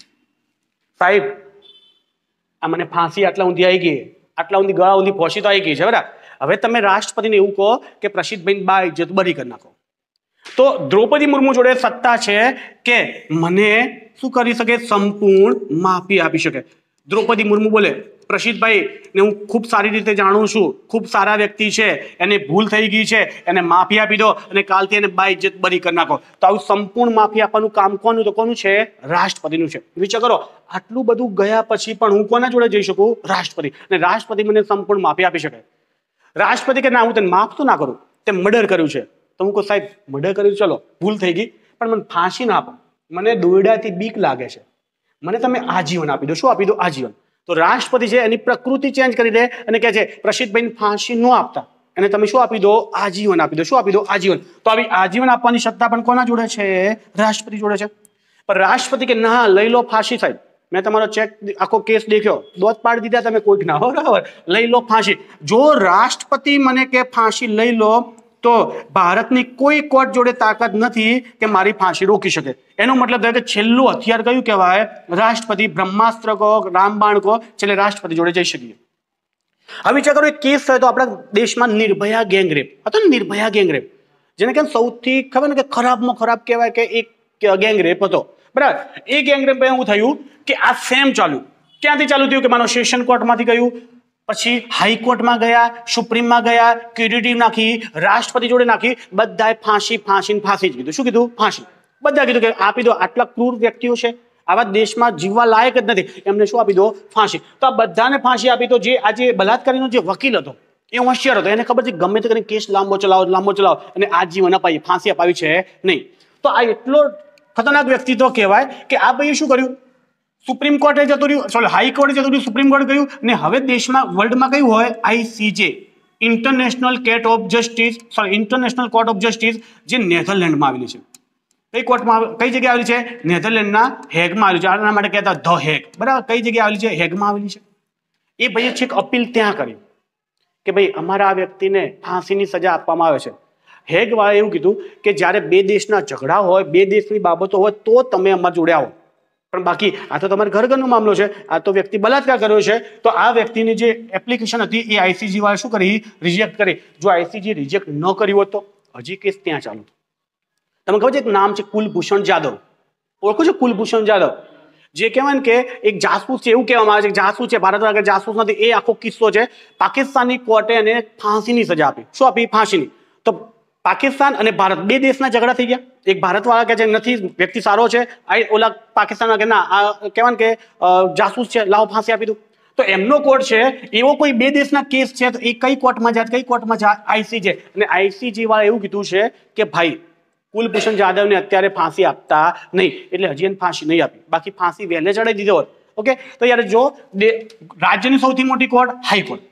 સાહેબ આ મને ફાંસી આટલા ઊંધી આવી ગઈ આટલા ઊંધી ગળા ઊંધી પહોંચી તો આવી ગઈ છે બરાબર હવે તમે રાષ્ટ્રપતિને એવું કહો કે પ્રસિદ્ધભાઈ બા ઇજ્જત બરી કરી નાખો તો દ્રૌપદી મુર્મુ જોડે સત્તા છે કે મને શું કરી શકે સંપૂર્ણ માફી આપી શકે દ્રૌપદી મુર્મુ બોલે પ્રસિદ્ધભાઈ ને હું ખૂબ સારી રીતે જાણું છું ખૂબ સારા વ્યક્તિ છે એને ભૂલ થઈ ગઈ છે એને માફી આપી દો અને કાલથી એને બાય ઇજ્જત બરી કરી નાખો તો આવું સંપૂર્ણ માફી આપવાનું કામ કોનું તો કોનું છે રાષ્ટ્રપતિનું છે વિચાર કરો આટલું બધું ગયા પછી પણ હું કોના જોડે જઈ શકું રાષ્ટ્રપતિ અને રાષ્ટ્રપતિ મને સંપૂર્ણ માફી આપી શકે રાષ્ટ્રપતિ કે ના હું તને માફ તો ના કરું તે મર્ડર કર્યું છે તો હું કહું સાહેબ મર્ડર કર્યું ચલો ભૂલ થઈ ગઈ પણ મને ફાંસી ના આપો મને દોરડાથી બીક લાગે છે મને તમે આજીવન આપી દો શું આપી દો આજીવન તો રાષ્ટ્રપતિ છે એની પ્રકૃતિ ચેન્જ કરી દે અને કહે છે પ્રસિદ્ધભાઈને ફાંસી ન આપતા અને તમે શું આપી દો આજીવન આપી દો શું આપી દો આજીવન તો આવી આજીવન આપવાની સત્તા પણ કોના જોડે છે રાષ્ટ્રપતિ જોડે છે પણ રાષ્ટ્રપતિ કે ના લઈ લો ફાંસી સાહેબ મેં તમારો ચેક આખો કેસ દેખ્યો દોત પાડી દીધા તમે કોઈક ના હો બરાબર લઈ લો ફાંસી જો રાષ્ટ્રપતિ મને કે ફાંસી લઈ લો તો ભારતની કોઈ કોર્ટ જોડે તાકાત નથી કે મારી ફાંસી રોકી શકે એનો મતલબ થાય કે છેલ્લું હથિયાર કયું કહેવાય રાષ્ટ્રપતિ બ્રહ્માસ્ત્ર કહો રામબાણ કહો છેલ્લે રાષ્ટ્રપતિ જોડે જઈ શકીએ હવે વિચાર કરો એક કેસ થયો તો આપણા દેશમાં નિર્ભયા ગેંગરેપ હતો ને નિર્ભયા ગેંગરેપ જેને કે સૌથી ખબર ને કે ખરાબમાં ખરાબ કહેવાય કે એક ગેંગરેપ હતો બરાબર એ ગેંગરેપ એવું થયું કે આ સેમ ચાલ્યું ક્યાંથી ચાલુ થયું કે માનો સેશન કોર્ટમાંથી ગયું પછી હાઈકોર્ટમાં ગયા સુપ્રીમમાં ગયા ક્યુરિટી નાખી રાષ્ટ્રપતિ જોડે નાખી બધાએ ફાંસી ફાંસીને ફાંસી જ કીધું શું કીધું ફાંસી બધા કીધું કે આપી દો આટલા ક્રૂર વ્યક્તિઓ છે આવા દેશમાં જીવવા લાયક જ નથી એમને શું આપી દો ફાંસી તો આ બધાને ફાંસી આપી તો જે આજે બલાત્કારીનો જે વકીલ હતો એ હોશિયાર હતો એને ખબર છે ગમે તે કરીને કેસ લાંબો ચલાવો લાંબો ચલાવો અને આ જીવન અપાવી ફાંસી અપાવી છે નહીં તો આ એટલો ખતરનાક વ્યક્તિત્વ કહેવાય કે આ ભાઈએ શું કર્યું સુપ્રીમ કોર્ટે જતું રહ્યું સોરી હાઈકોર્ટે જતું રહ્યું સુપ્રીમ કોર્ટ ગયું ને હવે દેશમાં વર્લ્ડમાં કયું હોય ICJ International cat of justice sorry International Court of Justice જે નેધરલેન્ડમાં આવેલી છે કઈ કોર્ટમાં કઈ જગ્યાએ આવેલી છે નેધરલેન્ડના હેગમાં આવેલી છે આના માટે કહેતા ધ હેગ બરાબર કઈ જગ્યાએ આવેલી છે હેગમાં આવેલી છે એ ભાઈએ છેક અપીલ ત્યાં કરી કે ભાઈ અમારા આ વ્યક્તિને ફાંસીની સજા આપવામાં આવે છે હેગવાળાએ એવું કીધું કે જ્યારે બે દેશના ઝઘડા હોય બે દેશની બાબતો હોય તો તમે અમારા જોડે આવો પણ બાકી આ તો તમારે ઘર ઘરઘરનો મામલો છે આ તો વ્યક્તિ બલાત્કાર કર્યો છે તો આ વ્યક્તિની જે એપ્લિકેશન હતી એ આઈસીજી વાળા શું કરી રિજેક્ટ કરી જો આઈસીજી રિજેક્ટ ન કર્યું હોત તો હજી કેસ ત્યાં ચાલુ તમે ખબર છે એક નામ છે કુલભૂષણ જાદવ ઓળખો છો કુલભૂષણ જાદવ જે કહેવાય ને કે એક જાસૂસ છે એવું કહેવામાં આવે છે જાસૂસ છે ભારત આગળ જાસૂસ નથી એ આખો કિસ્સો છે પાકિસ્તાની કોર્ટે એને ફાંસીની સજા આપી શું આપી ફાંસીની તો પાકિસ્તાન અને ભારત બે દેશના ઝઘડા થઈ ગયા એક ભારતવાળા કે જે નથી વ્યક્તિ સારો છે આ ઓલા પાકિસ્તાનના કે ના કહેવાય કે જાસૂસ છે લાવ ફાંસી આપી દઉં તો એમનો કોર્ટ છે એવો કોઈ બે દેશના કેસ છે તો એ કઈ કોર્ટમાં જાય કઈ કોર્ટમાં જાય આઈસીજે અને આઈસીજી વાળા એવું કીધું છે કે ભાઈ કુલભૂષણ જાદવને અત્યારે ફાંસી આપતા નહીં એટલે હજી એને ફાંસી નહીં આપી બાકી ફાંસી વહેલે ચડાવી દીધો હોત ઓકે તો યાર જો રાજ્યની સૌથી મોટી કોર્ટ હાઈકોર્ટ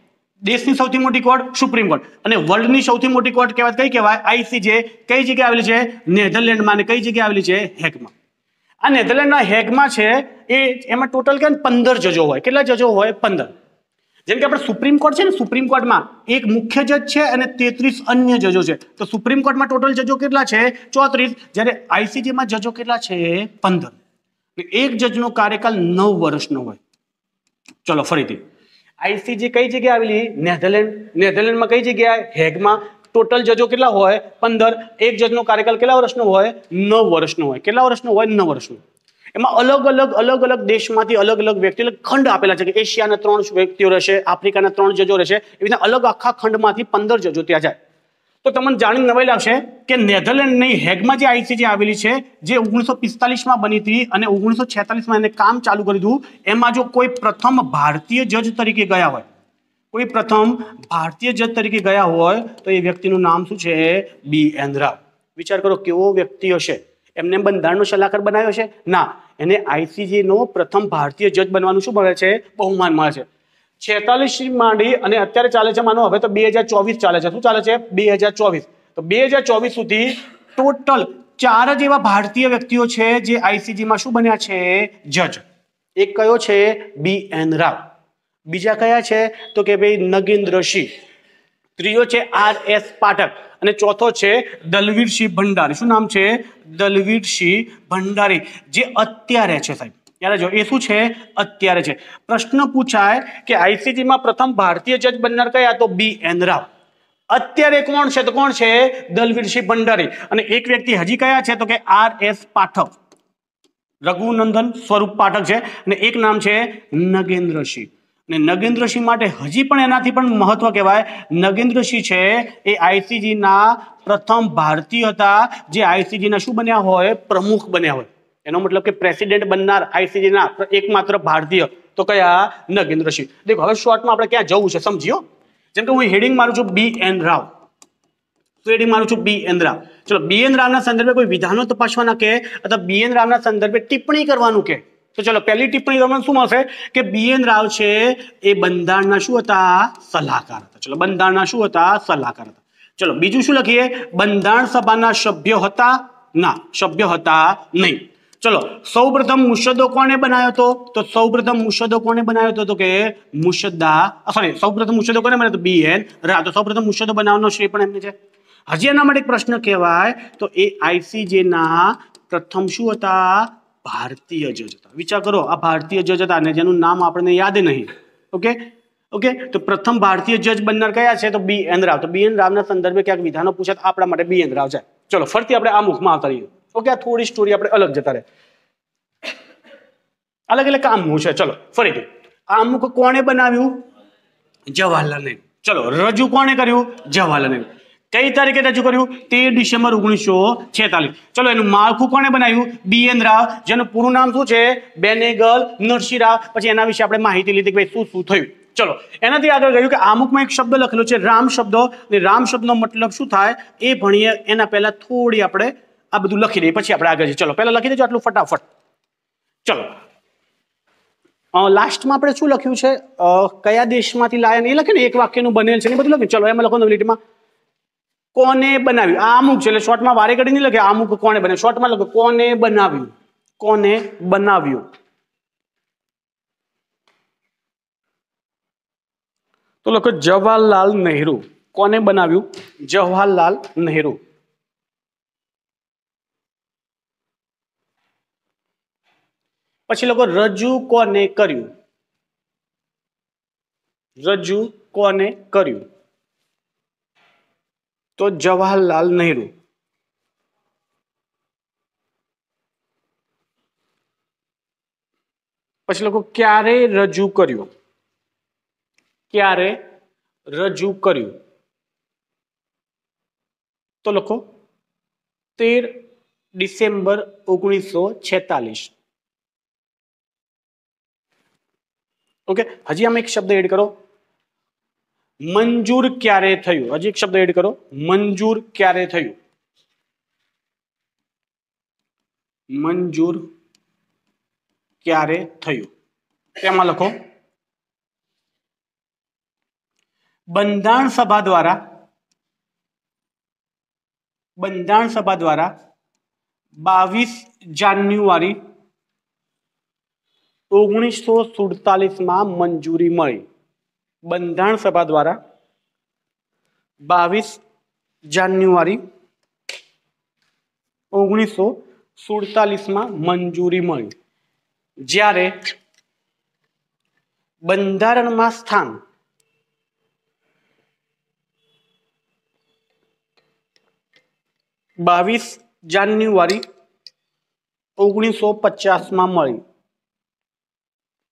દેશની સૌથી મોટી કોર્ટ સુપ્રીમ કોર્ટ અને વર્લ્ડની સૌથી મોટી કોર્ટ કહેવાય કઈ કહેવાય આઈસીજે કઈ જગ્યાએ આવેલી છે નેધરલેન્ડમાં અને કઈ જગ્યાએ આવેલી છે હેગમાં આ નેધરલેન્ડના હેગમાં છે એ એમાં ટોટલ કે પંદર જજો હોય કેટલા જજો હોય પંદર જેમ કે આપણે સુપ્રીમ કોર્ટ છે ને સુપ્રીમ કોર્ટમાં એક મુખ્ય જજ છે અને તેત્રીસ અન્ય જજો છે તો સુપ્રીમ કોર્ટમાં ટોટલ જજો કેટલા છે ચોત્રીસ જ્યારે આઈસીજીમાં જજો કેટલા છે પંદર એક જજનો કાર્યકાળ નવ વર્ષનો હોય ચલો ફરીથી આઈસીજી કઈ જગ્યાએ આવેલી નેધરલેન્ડ નેધરલેન્ડમાં કઈ જગ્યાએ હેગમાં ટોટલ જજો કેટલા હોય પંદર એક જજનો કાર્યકાળ કેટલા વર્ષનો હોય નવ વર્ષનો હોય કેટલા વર્ષનો હોય નવ વર્ષનો એમાં અલગ અલગ અલગ અલગ દેશમાંથી અલગ અલગ વ્યક્તિ ખંડ આપેલા છે કે એશિયાના ત્રણ વ્યક્તિઓ રહેશે આફ્રિકાના ત્રણ જજો રહેશે એવી રીતે અલગ આખા ખંડમાંથી પંદર જજો ત્યાં જાય તો તમને જાણીને નવાઈ લાગશે કે નેધરલેન્ડની હેગમાં જે આઈસીજી આવેલી છે જે ઓગણીસો પિસ્તાલીસમાં બની હતી અને ઓગણીસો છેતાલીસમાં એને કામ ચાલુ કરી દીધું એમાં જો કોઈ પ્રથમ ભારતીય જજ તરીકે ગયા હોય કોઈ પ્રથમ ભારતીય જજ તરીકે ગયા હોય તો એ વ્યક્તિનું નામ શું છે બી એન રાવ વિચાર કરો કેવો વ્યક્તિ હશે એમને બંધારણનો સલાહકાર બનાવ્યો છે ના એને આઈસીજીનો પ્રથમ ભારતીય જજ બનવાનું શું મળે છે બહુમાન મળે છે છેતાલીસ માંડી અને અત્યારે ચાલે છે માનો હવે તો બે હજાર ચોવીસ ચાલે છે શું ચાલે છે બે હજાર ચોવીસ તો બે હજાર ચોવીસ સુધી ટોટલ ચાર જ એવા ભારતીય વ્યક્તિઓ છે જે આઈસીજીમાં શું બન્યા છે જજ એક કયો છે બી એન રાવ બીજા કયા છે તો કે ભાઈ નગેન્દ્ર સિંહ ત્રીજો છે આર એસ પાઠક અને ચોથો છે દલવીરસિંહ ભંડારી શું નામ છે દલવીરસિંહ ભંડારી જે અત્યારે છે સાહેબ ત્યારે જો એ શું છે અત્યારે છે પ્રશ્ન પૂછાય કે આઈસીજીમાં પ્રથમ ભારતીય જજ બનનાર કયા તો બી એન રાવ અત્યારે કોણ છે તો કોણ છે દલવીરસિંહ ભંડારી અને એક વ્યક્તિ હજી કયા છે તો કે આર એસ પાઠક રઘુનંદન સ્વરૂપ પાઠક છે અને એક નામ છે નગેન્દ્રસિંહ ને નગેન્દ્રસિંહ માટે હજી પણ એનાથી પણ મહત્વ કહેવાય નગેન્દ્રસિંહ છે એ આઈસીજીના પ્રથમ ભારતીય હતા જે આઈસીજીના શું બન્યા હોય પ્રમુખ બન્યા હોય એનો મતલબ કે પ્રેસિડેન્ટ બનનાર આઈસીજીના એકમાત્ર ભારતીય તો કયા નગેન્દ્રસિંહ દેખો હવે શોર્ટમાં આપણે ક્યાં જવું છે સમજ્યો જેમ કે હું હેડિંગ મારું છું બી એન રાવ તો હેડિંગ મારું છું બી એન રાવ ચલો બી એન રાવના સંદર્ભે કોઈ વિધાનો તપાસવાના કે અથવા બી એન રાવના સંદર્ભે ટિપ્પણી કરવાનું કે તો ચલો પહેલી ટિપ્પણી તમને શું મળશે કે બી એન રાવ છે એ બંધારણના શું હતા સલાહકાર હતા ચલો બંધારણના શું હતા સલાહકાર હતા ચલો બીજું શું લખીએ બંધારણ સભાના સભ્ય હતા ના સભ્ય હતા નહીં ચલો સૌપ્રથમ મુસદ્દો કોણે બનાવ્યો હતો તો સૌપ્રથમ મુસદ્દો કોણે બનાવ્યો હતો તો કે મુસદ્દા સોરી સૌપ્રથમ મુસદ્દો કોને બનાવ્યો બી એન રા તો સૌપ્રથમ મુસદ્દો બનાવવાનો શ્રેય પણ એમને છે હજી એના માટે એક પ્રશ્ન કહેવાય તો એ આઈસીજેના પ્રથમ શું હતા ભારતીય જજ હતા વિચાર કરો આ ભારતીય જજ હતા અને જેનું નામ આપણને યાદ નહીં ઓકે ઓકે તો પ્રથમ ભારતીય જજ બનનાર કયા છે તો બી એન રાવ તો બી એન રાવના સંદર્ભે ક્યાંક વિધાનો પૂછાય આપણા માટે બી એન રાવ છે ચલો ફરીથી આપણે આ મુખમાં આવતા રહીએ ઓકે આ થોડી સ્ટોરી આપણે અલગ જતા રહે અલગ અલગ આમનું છે ચલો ફરીથી આ અમુક કોણે બનાવ્યું જવાહરલાલ નહેરુ ચલો રજૂ કોણે કર્યું જવાહરલાલ નહેરુ કઈ તારીખે રજૂ કર્યું તેર ડિસેમ્બર ઓગણીસો છેતાલીસ ચલો એનું માળખું કોણે બનાવ્યું બીએન રાવ જેનું પૂરું નામ શું છે બેનેગલ નરસિંહ રાવ પછી એના વિશે આપણે માહિતી લીધી કે ભાઈ શું શું થયું ચલો એનાથી આગળ ગયું કે અમુકમાં એક શબ્દ લખેલો છે રામ શબ્દ રામ શબ્દનો મતલબ શું થાય એ ભણીએ એના પહેલા થોડી આપણે આ બધું લખી દઈએ પછી આપણે આગળ જઈએ ચલો પહેલાં લખી દેજો આટલું ફટાફટ ચલો લાસ્ટમાં આપણે શું લખ્યું છે કયા દેશમાંથી લાયા એ લખે ને એક વાક્યનું બનેલ છે એ બધું લખ્યું ચલો એમાં લખો મિનિટમાં કોને બનાવ્યું આ અમુક છે એટલે શોર્ટમાં વારે કરી નહીં લખે આ અમુક કોને બનાવ્યું શોર્ટમાં લખો કોને બનાવ્યું કોને બનાવ્યું તો લખો જવાહરલાલ નહેરુ કોને બનાવ્યું જવાહરલાલ નહેરુ પછી લોકો રજૂ કોને કર્યું રજૂ કોને કર્યું તો જવાહરલાલ નહેરુ પછી લોકો ક્યારે રજૂ કર્યું ક્યારે રજૂ કર્યું તો લખો તેર ડિસેમ્બર ઓગણીસો છેતાલીસ ओके हजी हम एक शब्द एड करो मंजूर क्य हज एक शब्द एड करो मंजूर क्य मंजूर क्य लखो बंधारण सभा द्वारा बंधारण सभा द्वारा बीस जान्युआरी ઓગણીસો સુડતાલીસમાં મંજૂરી મળી બંધારણ સભા દ્વારા બાવીસ જાન્યુઆરી ઓગણીસો સુડતાલીસમાં મંજૂરી મળી જ્યારે બંધારણમાં સ્થાન બાવીસ જાન્યુઆરી ઓગણીસો પચાસમાં મળી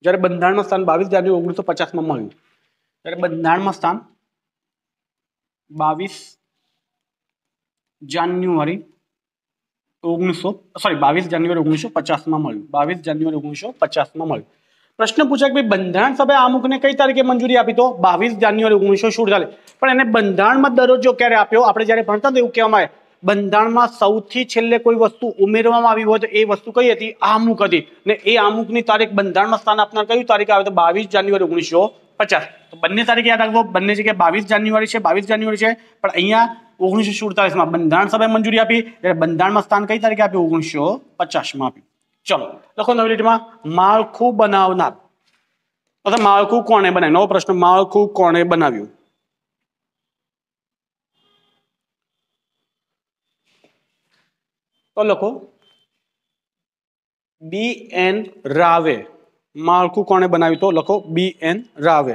જ્યારે બંધારણમાં સ્થાન બાવીસ જાન્યુ ઓગણીસો પચાસમાં મળ્યું ત્યારે બંધારણમાં સ્થાન બાવીસ જાન્યુઆરી ઓગણીસો સોરી બાવીસ જાન્યુઆરી ઓગણીસો પચાસમાં મળ્યું બાવીસ જાન્યુઆરી ઓગણીસો પચાસમાં મળ્યું પ્રશ્ન પૂછાય કે બંધારણ સભાએ આમુકને કઈ તારીખે મંજૂરી આપી તો બાવીસ જાન્યુઆરી ઓગણીસો સુડતાલીસ પણ એને બંધારણમાં દરરોજો ક્યારે આપ્યો આપણે જ્યારે ભણતા તો એવું કહેવામાં આવે બંધારણમાં સૌથી છેલ્લે કોઈ વસ્તુ ઉમેરવામાં આવી હોય તો એ વસ્તુ કઈ હતી આમુક હતી ને એ આમુકની તારીખ બંધારણમાં સ્થાન આપનાર કયું તારીખ આવે તો બાવીસ જાન્યુઆરી ઓગણીસો પચાસ તો બંને તારીખ યાદ રાખજો બંને જગ્યાએ બાવીસ જાન્યુઆરી છે બાવીસ જાન્યુઆરી છે પણ અહીંયા ઓગણીસો સુડતાલીસમાં બંધારણ સભાએ મંજૂરી આપી જ્યારે બંધારણમાં સ્થાન કઈ તારીખે આપ્યું ઓગણીસો પચાસમાં આપ્યું ચલો લખો નવી રીતમાં માળખું બનાવનાર અથવા માળખું કોણે બનાવ્યું નવો પ્રશ્ન માળખું કોણે બનાવ્યું તો લખો બી એન રાવે માળખું કોણે બનાવ્યું તો લખો બી એન રાવે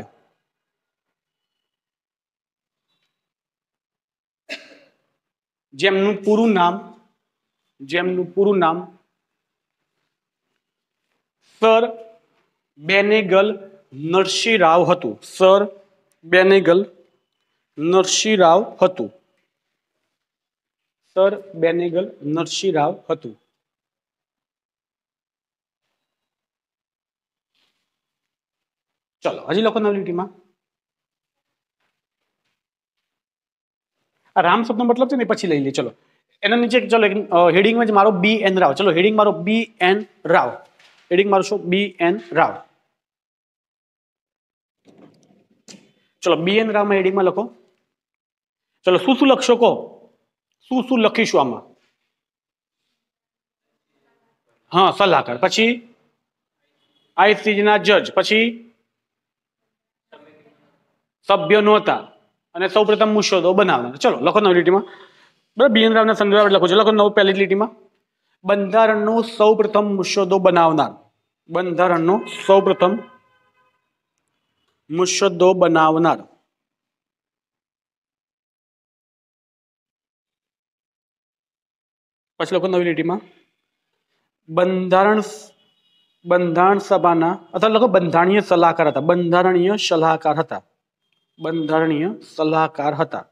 જેમનું પૂરું નામ જેમનું પૂરું નામ સર બેનેગલ નરસિંહ રાવ હતું સર બેનેગલ નરસિંહ રાવ હતું સર બેનેગલ નરસિંહ રાવ હતું ચલો હજી લખો નવ લીટીમાં આ રામ શબ્દનો મતલબ છે ને પછી લઈ લે ચલો એના નીચે ચલો હેડિંગમાં જ મારો બી એન રાવ ચલો હેડિંગ મારો બી એન રાવ હેડિંગ મારો શું બી એન રાવ ચલો બી એન રાવ રાવમાં હેડિંગમાં લખો ચલો શું શું લખશો કહો શું શું લખીશું આમાં હા સલાહકાર પછી આઈસીજીના જજ પછી સભ્ય નહોતા અને સૌ પ્રથમ મુસોદો બનાવનાર ચલો લખો નવી લીટીમાં બરાબર બીએન રાવના સંદર્ભ લખો છો લખો નવું પહેલી લીટીમાં બંધારણનો સૌ પ્રથમ મુસોદો બનાવનાર બંધારણનો સૌ પ્રથમ મુસદ્દો બનાવનાર પછી લખો નવી લીટીમાં બંધારણ બંધારણ સભાના અથવા લખો બંધારણીય સલાહકાર હતા બંધારણીય સલાહકાર હતા બંધારણીય સલાહકાર હતા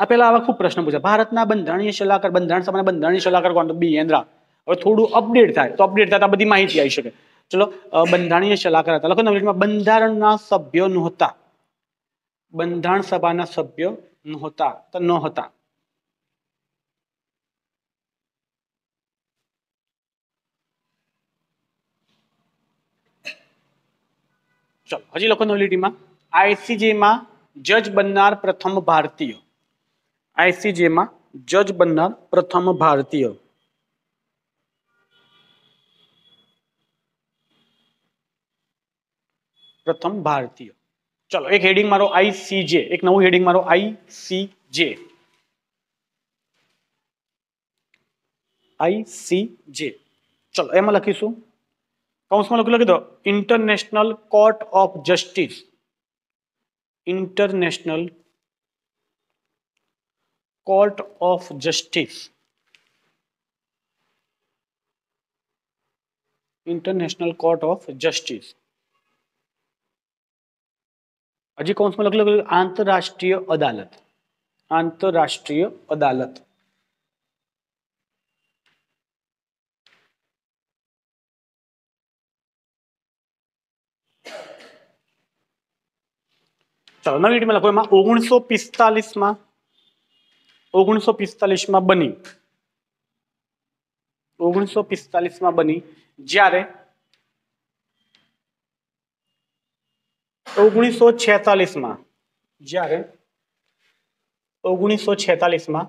આ પહેલા આવા ખૂબ પ્રશ્ન પૂછ્યા ભારતના બંધારણીય સલાહકાર બંધારણ સભાના બંધારણીય સલાહકાર કોણ તો બી હવે થોડું અપડેટ થાય તો અપડેટ થતા બધી માહિતી આવી શકે ચલો બંધારણીય સલાહકાર હતા લખો નવી બંધારણના સભ્યો નહોતા બંધારણ સભાના સભ્યો નહોતા તો નહોતા ચલો હજી લખો નોલિટીમાં આઈસીજેમાં જજ બનનાર પ્રથમ ભારતીય આઈસીજેમાં જજ બનનાર પ્રથમ ભારતીય પ્રથમ ભારતીય ચલો એક હેડિંગ મારો આઈસીજે એક નવું હેડિંગ મારો આઈસીજે આઈસીજે ચલો એમાં લખીશું कौन सा लगे दो International Court of Justice International Court of Justice International Court of Justice अजी कौन सा लग लगे आंतरराष्ट्रीय अदालत आंतरराष्ट्रीय अदालत ચાલો નવી લીટીમાં લખો એમાં ઓગણીસો પિસ્તાલીસમાં ઓગણીસો પિસ્તાલીસમાં બની ઓગણીસો પિસ્તાલીસમાં બની જ્યારે ઓગણીસો છેતાલીસમાં જ્યારે ઓગણીસો છેતાલીસમાં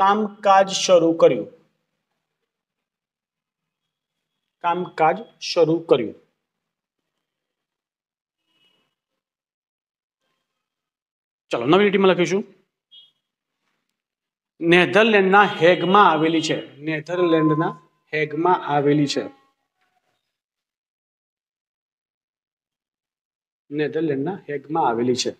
કામકાજ શરૂ કર્યું કામકાજ શરૂ કર્યું ચલો નવી લીટીમાં લખીશું નેધરલેન્ડના હેગમાં આવેલી છે નેધરલેન્ડના હેગમાં આવેલી છે નેધરલેન્ડના હેગમાં આવેલી છે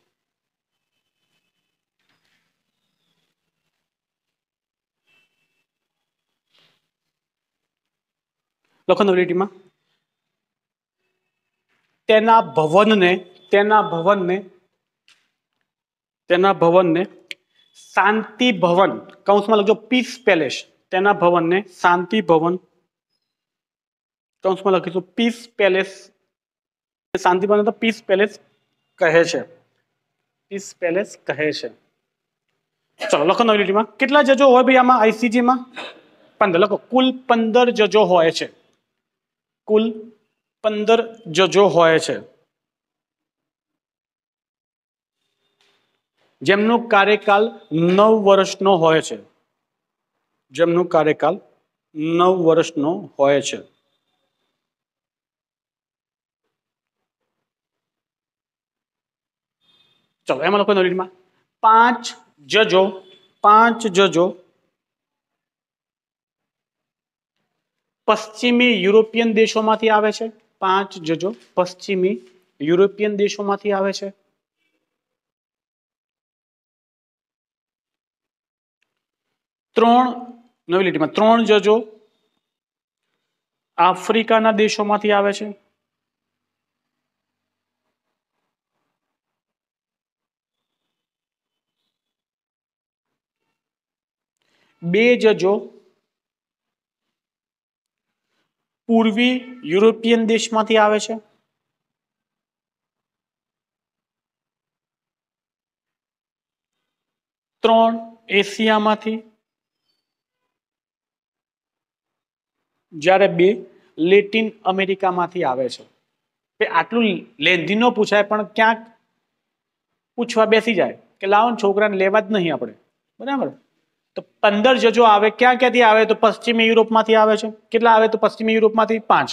લખો નવી તેના ભવનને તેના ભવનને તેના ભવનને શાંતિ ભવન કૌંસમાં લખજો પીસ પેલેસ તેના ભવનને શાંતિ ભવન કૌંસમાં લખીશું પીસ પેલેસ શાંતિ ભવન તો પીસ પેલેસ કહે છે પીસ પેલેસ કહે છે ચલો લખો નવી લીટીમાં કેટલા જજો હોય ભાઈ આમાં આઈસીજીમાં પંદર લખો કુલ પંદર જજો હોય છે કુલ પંદર જજો હોય છે જેમનો કાર્યકાલ નવ વર્ષનો હોય છે જેમનો કાર્યકાલ નવ વર્ષનો હોય છે ચલો એમાં લોકો લીડમાં પાંચ જજો પાંચ જજો પશ્ચિમી યુરોપિયન દેશોમાંથી આવે છે પાંચ જજો પશ્ચિમી યુરોપિયન દેશોમાંથી આવે છે ત્રણ નવી લીટીમાં ત્રણ જજો આફ્રિકાના દેશોમાંથી આવે છે બે જજો પૂર્વી યુરોપિયન દેશમાંથી આવે છે ત્રણ એશિયામાંથી જ્યારે બે લેટિન અમેરિકામાંથી આવે છે તે આટલું લેન્ધી ન પૂછાય પણ ક્યાંક પૂછવા બેસી જાય કે લાવો છોકરાને લેવા જ નહીં આપણે બરાબર તો પંદર જજો આવે ક્યાં ક્યાંથી આવે તો પશ્ચિમ યુરોપમાંથી આવે છે કેટલા આવે તો પશ્ચિમ યુરોપમાંથી પાંચ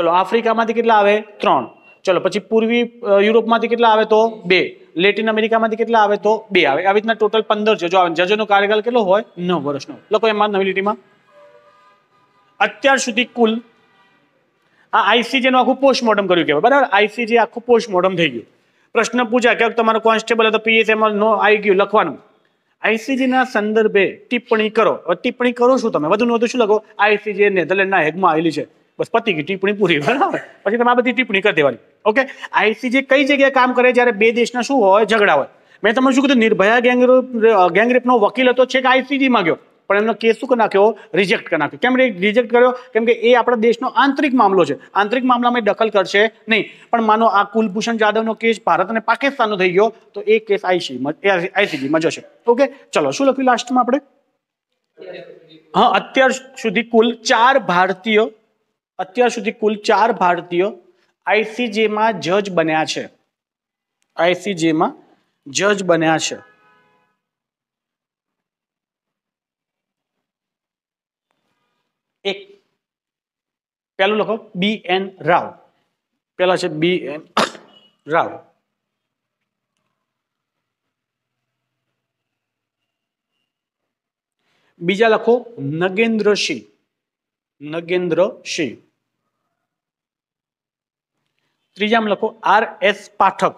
ચલો આફ્રિકામાંથી કેટલા આવે ત્રણ ચલો પછી પૂર્વી યુરોપમાંથી કેટલા આવે તો બે લેટિન અમેરિકામાંથી કેટલા આવે તો બે આવે આવી રીતના ટોટલ પંદર જજો આવે જજોનો કાર્યકાળ કેટલો હોય નવ વર્ષનો લોકો એમાં નવી લીટીમાં અત્યાર સુધી કુલ આ આઈસીજીનું આખું પોસ્ટમોર્ટમ કર્યું કહેવાય બરાબર આઈસીજી આખું પોસ્ટમોર્ટમ થઈ ગયું પ્રશ્ન પૂછ્યા કે તમારો કોન્સ્ટેબલ હતો પીએસએમએલ નો આવી ગયું લખવાનું આઈસીજીના સંદર્ભે ટિપ્પણી કરો ટિપ્પણી કરો શું તમે વધુ વધુ શું લખો આઈસીજે નેધરલેન્ડના હેગમાં આવેલી છે બસ પતિ ગઈ ટિપ્પણી પૂરી બરાબર પછી તમે આ બધી ટિપ્પણી કરી દેવાની ઓકે આઈસીજી કઈ જગ્યાએ કામ કરે જ્યારે બે દેશના શું હોય ઝઘડા હોય મેં તમને શું કીધું નિર્ભયા ગેંગ ગેંગરેપનો વકીલ હતો છે કે આઈસીજીમાં ગયો પણ એમનો કેસ શું કરી નાખ્યો રિજેક્ટ કરી નાખ્યો કેમ રિજેક્ટ કર્યો કેમ કે એ આપણા દેશનો આંતરિક મામલો છે આંતરિક મામલામાં એ દખલ કરશે નહીં પણ માનો આ કુલભૂષણ જાદવનો કેસ ભારત અને પાકિસ્તાનનો થઈ ગયો તો એ કેસ આઈસી આઈસીજીમાં જશે ઓકે ચલો શું લખ્યું લાસ્ટમાં આપણે હા અત્યાર સુધી કુલ ચાર ભારતીય અત્યાર સુધી કુલ ચાર ભારતીય આઈસીજેમાં જજ બન્યા છે આઈસીજેમાં જજ બન્યા છે પહેલું લખો બી એન રાવ પહેલા છે બી એન રાવ બીજા લખો નગેન્દ્ર સિંહ નગેન્દ્ર સિંહ ત્રીજામાં લખો આર એસ પાઠક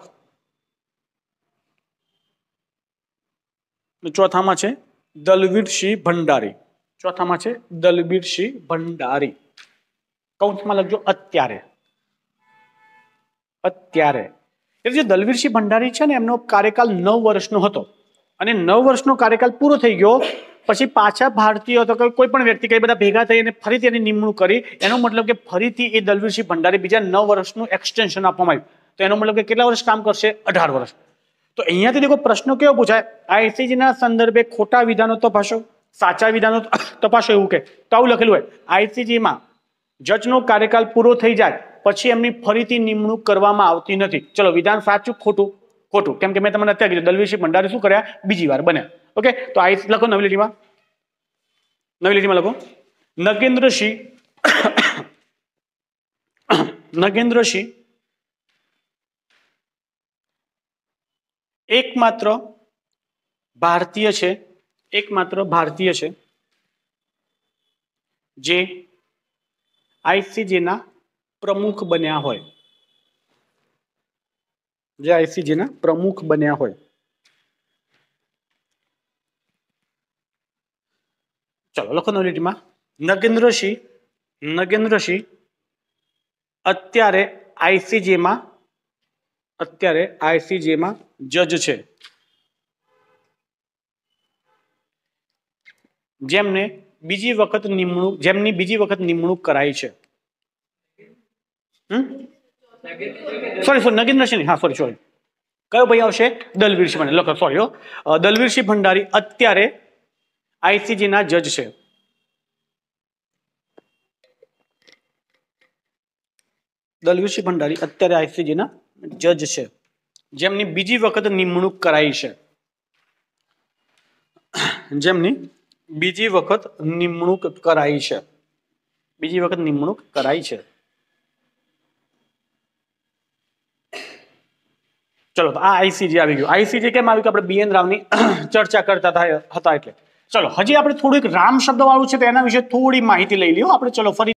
ચોથામાં છે દલવીરસિંહ ભંડારી ચોથામાં છે દલવીરસિંહ ભંડારી કૌંસમાં લખજો અત્યારે અત્યારે એટલે જે દલવીરસિંહ ભંડારી છે ને એમનો કાર્યકાલ નવ વર્ષનો હતો અને નવ વર્ષનો કાર્યકાલ પૂરો થઈ ગયો પછી પાછા ભારતીય હતો કોઈ પણ વ્યક્તિ કઈ બધા ભેગા થઈ અને ફરીથી એની નિમણૂક કરી એનો મતલબ કે ફરીથી એ દલવીરસિંહ ભંડારી બીજા નવ વર્ષનું એક્સટેન્શન આપવામાં આવ્યું તો એનો મતલબ કે કેટલા વર્ષ કામ કરશે અઢાર વર્ષ તો અહીંયાથી દેખો પ્રશ્ન કેવો પૂછાય આઈસીજીના સંદર્ભે ખોટા વિધાનો તપાસો સાચા વિધાનો તપાસો એવું કે તો આવું લખેલું હોય આઈસીજીમાં જજનો કાર્યકાલ પૂરો થઈ જાય પછી એમની ફરીથી નિમણૂક કરવામાં આવતી નથી ચલો વિધાન સાચું ખોટું ખોટું કેમ કે મેં તમને અત્યારે કીધું દલવીરસિંહ ભંડારી શું કર્યા બીજી વાર બને ઓકે તો આ લખો નવી લીટીમાં લખો નગેન્દ્રસિંહ નગેન્દ્રસિંહ એકમાત્ર ભારતીય છે એકમાત્ર ભારતીય છે જે આઈસીજીના પ્રમુખ બન્યા હોય જે આઈસીજીના પ્રમુખ બન્યા હોય ચલો લખો નોલિટીમાં નગેન્દ્રસિંહ નગેન્દ્રસિંહ અત્યારે આઈસીજીમાં અત્યારે આઈસીજીમાં જજ છે જેમને બીજી વખત નિમણૂક જેમની બીજી વખત નિમણૂક કરાઈ છે સોરી સોરી નગેન્દ્રસિંહ હા સોરી સોરી કયો ભાઈ આવશે દલવીરસિંહ ભંડારી લખો સોરી દલવીરસિંહ ભંડારી અત્યારે આઈસીજી ના જજ છે દલવીરસિંહ ભંડારી અત્યારે આઈસીજીના જજ છે જેમની બીજી વખત નિમણૂક કરાઈ છે જેમની બીજી વખત નિમણૂક કરાઈ છે બીજી વખત નિમણૂક કરાઈ છે ચલો આ આઈસીજી આવી ગયું આઈસીજી કેમ આવ્યું કે આપણે બીએન રાવની ચર્ચા કરતા હતા એટલે ચલો હજી આપણે થોડુંક રામ શબ્દ વાળું છે તો એના વિશે થોડી માહિતી લઈ લઈએ આપણે ચલો ફરી